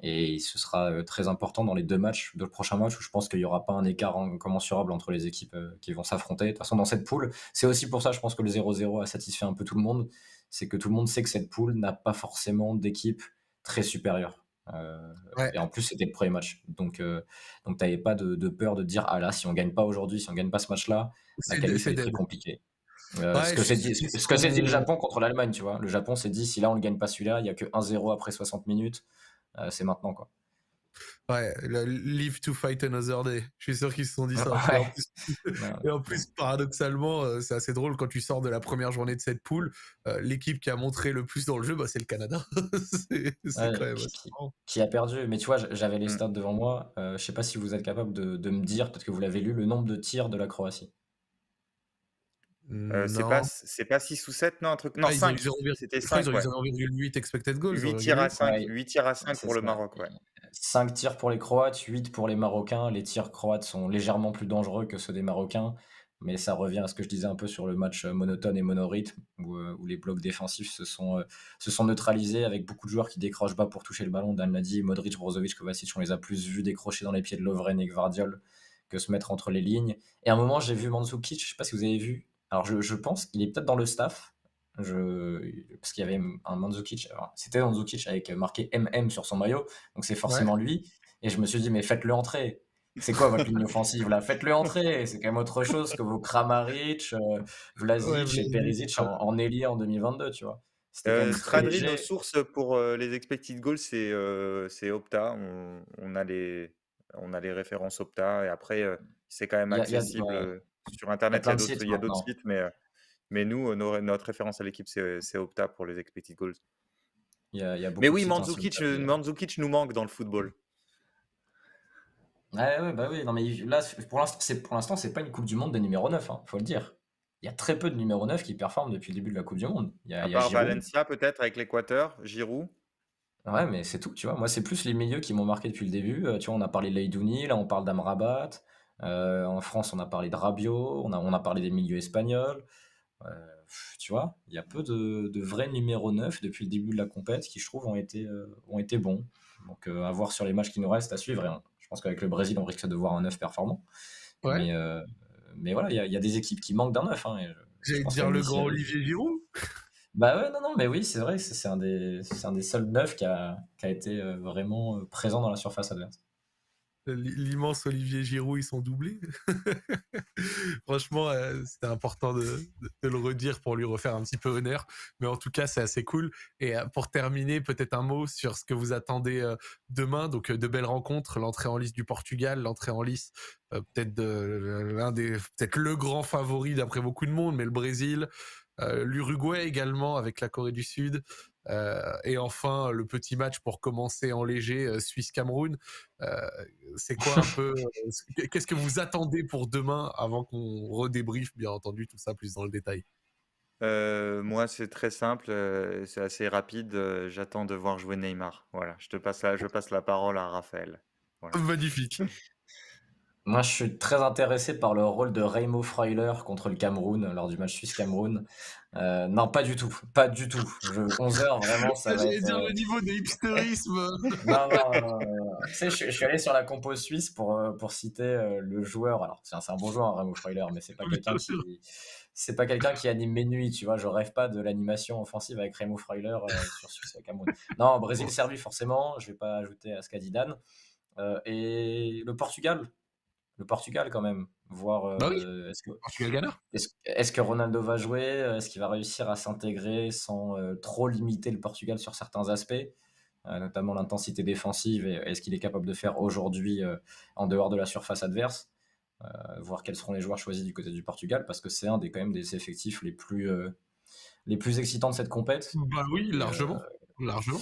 Et ce sera euh, très important dans les deux matchs, le prochain match où je pense qu'il n'y aura pas un écart incommensurable entre les équipes qui vont s'affronter. De toute façon, dans cette poule, c'est aussi pour ça, je pense que le 0-0 a satisfait un peu tout le monde. C'est que tout le monde sait que cette poule n'a pas forcément d'équipe très supérieure. Et en plus, c'était le premier match. Donc, donc tu pas de, peur de dire Ah là, si on gagne pas aujourd'hui, si on gagne pas ce match-là, la qualif est très compliquée. Euh, ce que s'est dit, le Japon contre l'Allemagne, tu vois. Le Japon s'est dit, si là on ne gagne pas celui-là, il n'y a que 1-0 après 60 minutes. Euh, c'est maintenant, quoi. Ouais, live to fight another day. Je suis sûr qu'ils se sont dit ça. Et, en plus, paradoxalement, euh, c'est assez drôle quand tu sors de la première journée de cette poule. L'équipe qui a montré le plus dans le jeu, bah, c'est le Canada. c'est qui, a perdu. Mais tu vois, j'avais les mm. stats devant moi. Euh, je sais pas si vous êtes capable de, de me dire, peut-être que vous l'avez lu, le nombre de tirs de la Croatie. Euh, c'est pas, c'est pas 6 ou 7, non, un truc. Non, 5. Ah, C'était 5, expected goals. 8 tirs à 5, pour le Maroc, ouais. 5 tirs pour les Croates, 8 pour les Marocains. Les tirs croates sont légèrement plus dangereux que ceux des Marocains, mais ça revient à ce que je disais un peu sur le match euh, monotone et monorythme, euh, où, les blocs défensifs se sont, se sont neutralisés avec beaucoup de joueurs qui décrochent bas pour toucher le ballon. Dan l'a dit, Modric, Brozovic, Kovacic, on les a plus vus décrocher dans les pieds de Lovren et Gvardiol que se mettre entre les lignes. Et à un moment, j'ai vu Mandzukic, je sais pas si vous avez vu, alors, je, pense qu'il est peut-être dans le staff. Je... Parce qu'il y avait un Mandzukic. C'était Mandzukic avec marqué MM sur son maillot. Donc, c'est forcément lui. Et je me suis dit, mais faites-le entrer. C'est quoi votre ligne offensive là Faites-le entrer. C'est quand même autre chose que vos Kramaric, euh, Vlasic et Perisic en, Élie en 2022, tu vois. Euh, nos sources pour euh, les expected goals, euh, c'est Opta. On, on, a les, on a les références Opta et après, c'est quand même accessible. Sur Internet, il y a d'autres, sites, mais, euh, mais nous, euh, notre référence à l'équipe, c'est, euh, c'est Opta pour les expected goals. mais oui, Mandzukic, Mandzukic nous manque dans le football. Ouais, ouais, bah oui, non, mais là, pour l'instant, c'est, pour l'instant, c'est pas une Coupe du Monde des numéros 9, hein, faut le dire. Il y a très peu de numéros 9 qui performent depuis le début de la Coupe du Monde. Il y a, à Valencia, peut-être, avec l'Équateur, Giroud. Ouais, mais c'est tout, tu vois. Moi, c'est plus les milieux qui m'ont marqué depuis le début. tu vois, on a parlé de Leidouni, là, on parle d'Amrabat. Euh, en France, on a parlé de Rabiot, on a, on a parlé des milieux espagnols. Euh, tu vois, il y a peu de, de vrais numéros 9 depuis le début de la compète qui, je trouve, ont été, euh, ont été bons. Donc, à voir sur les matchs qui nous restent à suivre. je pense qu'avec le Brésil, on risque de voir un 9 performant. Mais, mais, voilà, il y, a des équipes qui manquent d'un 9. Hein, J'allais dire le grand Olivier Giroud Bah non, non, mais oui, c'est vrai, c'est un, des, un des seuls 9 qui a, qui a été vraiment présent dans la surface adverse l'immense Olivier Giroud, ils sont doublés. Franchement, euh, c'était important de, le redire pour lui refaire un petit peu honneur. Mais en tout cas, c'est assez cool. Et euh, pour terminer, peut-être un mot sur ce que vous attendez euh, demain. Donc, de belles rencontres, l'entrée en lice du Portugal, l'entrée en lice peut-être de l'un des, peut-être le grand favori d'après beaucoup de monde, mais le Brésil. l'Uruguay également avec la Corée du Sud, euh, et enfin, le petit match pour commencer en léger, euh, Suisse-Cameroun. Euh, c'est quoi un peu Qu'est-ce que vous attendez pour demain avant qu'on redébriefe, bien entendu, tout ça plus dans le détail moi, c'est très simple, c'est assez rapide. J'attends de voir jouer Neymar. Voilà, je te passe la, je passe la parole à Raphaël. Magnifique. Moi, je suis très intéressé par le rôle de Raimo Freuler contre le Cameroun lors du match Suisse-Cameroun. Euh, non, pas du tout. Pas du tout. Je, 11 h vraiment, ça J'allais dire euh, le niveau de hipsterisme. non, non, Tu sais, je, suis allé sur la compo suisse pour, euh, pour citer le joueur. Alors, c'est un, bon joueur, hein, Raymo Freuler, mais c'est pas quelqu'un qui... C'est pas quelqu'un qui anime mes nuits, tu vois. Je rêve pas de l'animation offensive avec Raimo Freuler sur Suisse-Cameroun. Non, Brésil-Serbie, forcément. Je vais pas ajouter à dit Euh, et le Portugal, le Portugal quand même. Voir euh, bah est-ce que, Ronaldo va jouer, est-ce qu'il va réussir à s'intégrer sans euh, trop limiter le Portugal sur certains aspects, euh, notamment l'intensité défensive et est-ce qu'il est capable de faire aujourd'hui en dehors de la surface adverse. voir quels seront les joueurs choisis du côté du Portugal parce que c'est un des quand même des effectifs les plus les plus excitants de cette compète. Bah oui, largement, largement.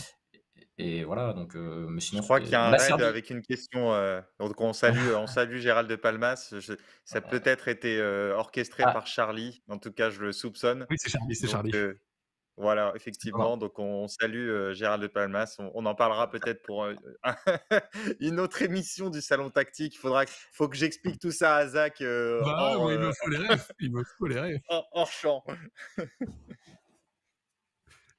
Et voilà, donc, Je crois qu'il y a un raid avec une question, donc on salue on Gérald de Palmas. ça peut-être été, orchestré ah. par Charlie. En tout cas, je le soupçonne. Oui, c'est Charlie, voilà, effectivement, donc on salue, Gérald de Palmas. On en parlera peut-être pour, une autre émission du Salon Tactique. Il faudra faut que j'explique tout ça à Zach, bah il me faut les rêves il me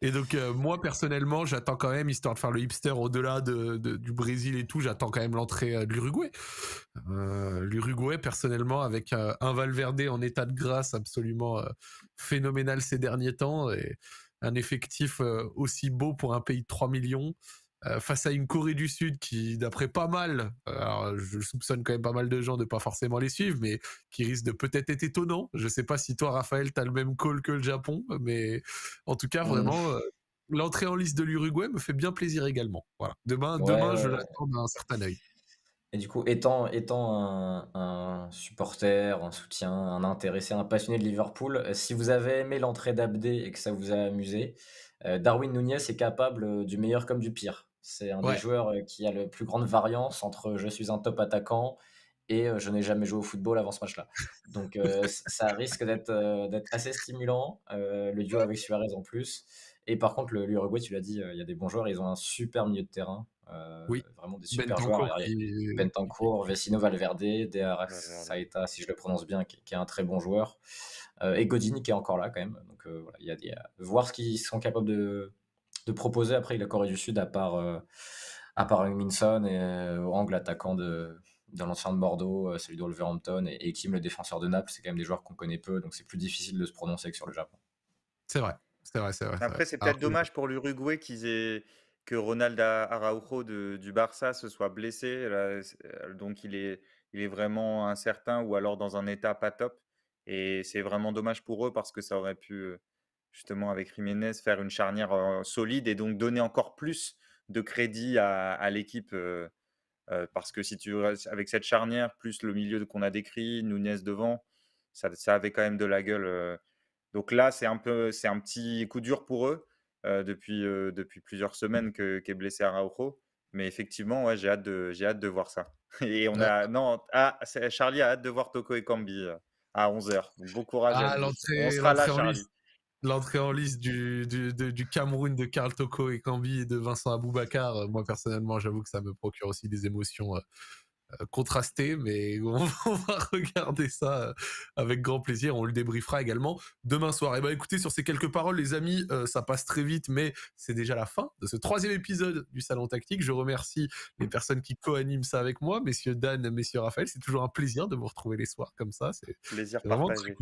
et donc, euh, moi, personnellement, j'attends quand même, histoire de faire le hipster au-delà du Brésil et tout, j'attends quand même l'entrée euh, de l'Uruguay. Euh, L'Uruguay, personnellement, avec un Valverde en état de grâce absolument phénoménal ces derniers temps et un effectif aussi beau pour un pays de 3 millions. Euh, face à une Corée du Sud qui, d'après pas mal, euh, je soupçonne quand même pas mal de gens de pas forcément les suivre, mais qui risque de peut-être être étonnant. Je ne sais pas si toi, Raphaël, t'as le même call que le Japon, mais en tout cas, mmh. vraiment, euh, l'entrée en liste de l'Uruguay me fait bien plaisir également. Voilà. Demain, demain, je l'attends d'un certain œil. Et du coup, étant, étant un, un, supporter, un soutien, un intéressé, un passionné de Liverpool, si vous avez aimé l'entrée d'Abdé et que ça vous a amusé, euh, Darwin Nunez est capable euh, du meilleur comme du pire. C'est un des joueurs euh, qui a la plus grande variance entre je suis un top attaquant et je n'ai jamais joué au football avant ce match-là. Donc ça risque d'être assez stimulant, le duo avec Suarez en plus. Et par contre, l'Uruguay, tu l'as dit, euh, il y a des bons joueurs, ils ont un super milieu de terrain. Euh, oui. Vraiment des super joueurs. Et... Bentancourt, Vecino Valverde, Deara Saeta, si je le prononce bien, qui, est un très bon joueur. Euh, et Godini, qui est encore là quand même. Donc voilà, il y a des... voir ce qu'ils sont capables de, de proposer après la Corée du Sud, à part, à part Minson et Angle, attaquant de de l'ancien de Bordeaux, celui de Wolverhampton, et Kim, le défenseur de Naples, c'est quand même des joueurs qu'on connaît peu, donc c'est plus difficile de se prononcer que sur le Japon. C'est vrai. Après, c'est peut-être dommage pour l'Uruguay qu'ils aient... que Ronald Araujo du Barça se soit blessé. Euh, donc, il est... il est vraiment incertain ou alors dans un état pas top. Et c'est vraiment dommage pour eux parce que ça aurait pu, euh, justement, avec Jiménez, faire une charnière euh, solide et donc donner encore plus de crédit à, l'équipe. parce que si tu avec cette charnière, plus le milieu qu'on a décrit, Nunez devant, ça, avait quand même de la gueule. Donc là, c'est un peu, c'est un petit coup dur pour eux euh, depuis, euh, depuis plusieurs mmh. semaines qu'est blessé Araujo. Mais effectivement, j'ai hâte de, hâte de voir ça. Et on a, non, ah, Charlie a hâte de voir Toko et Cambi euh, à 11h. bon courage. à ah, l'entrée, on sera là, en Charlie. l'entrée en du, du, Cameroun de Karl Toko et Cambi et de Vincent Aboubakar. Moi, personnellement, j'avoue que ça me procure aussi des émotions. Euh, contrasté, mais on, va regarder ça euh, avec grand plaisir. On le débriefera également demain soir. Et eh ben écoutez, sur ces quelques paroles, les amis, euh, ça passe très vite, mais c'est déjà la fin de ce troisième épisode du Salon Tactique. Je remercie les personnes qui co-animent ça avec moi, messieurs Dan, messieurs Raphaël. C'est toujours un plaisir de vous retrouver les soirs comme ça. C'est plaisir vraiment partagé.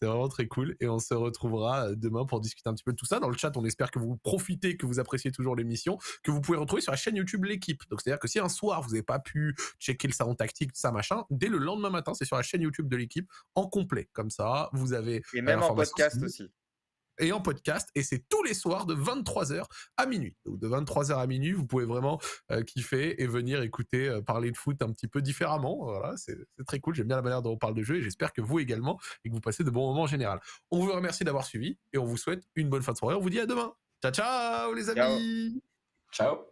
C'est vraiment très cool. Et on se retrouvera euh, demain pour discuter un petit peu de tout ça. Dans le chat, on espère que vous profitez, que vous appréciez toujours l'émission, que vous pouvez retrouver sur la chaîne YouTube L'équipe. Donc, c'est-à-dire que si un soir, vous n'avez pas pu checker le salon tactique, ça, machin, dès le lendemain matin, c'est sur la chaîne YouTube de l'équipe en complet. Comme ça, vous avez. Et même en podcast aussi et en podcast. Et c'est tous les soirs de 23h à minuit. Donc de 23h à minuit, vous pouvez vraiment euh, kiffer et venir écouter euh, parler de foot un petit peu différemment. Voilà, c'est très cool. J'aime bien la manière dont on parle de jeu et j'espère que vous également et que vous passez de bons moments en général. On vous remercie d'avoir suivi et on vous souhaite une bonne fin de soirée. On vous dit à demain. Ciao, ciao les amis. ciao.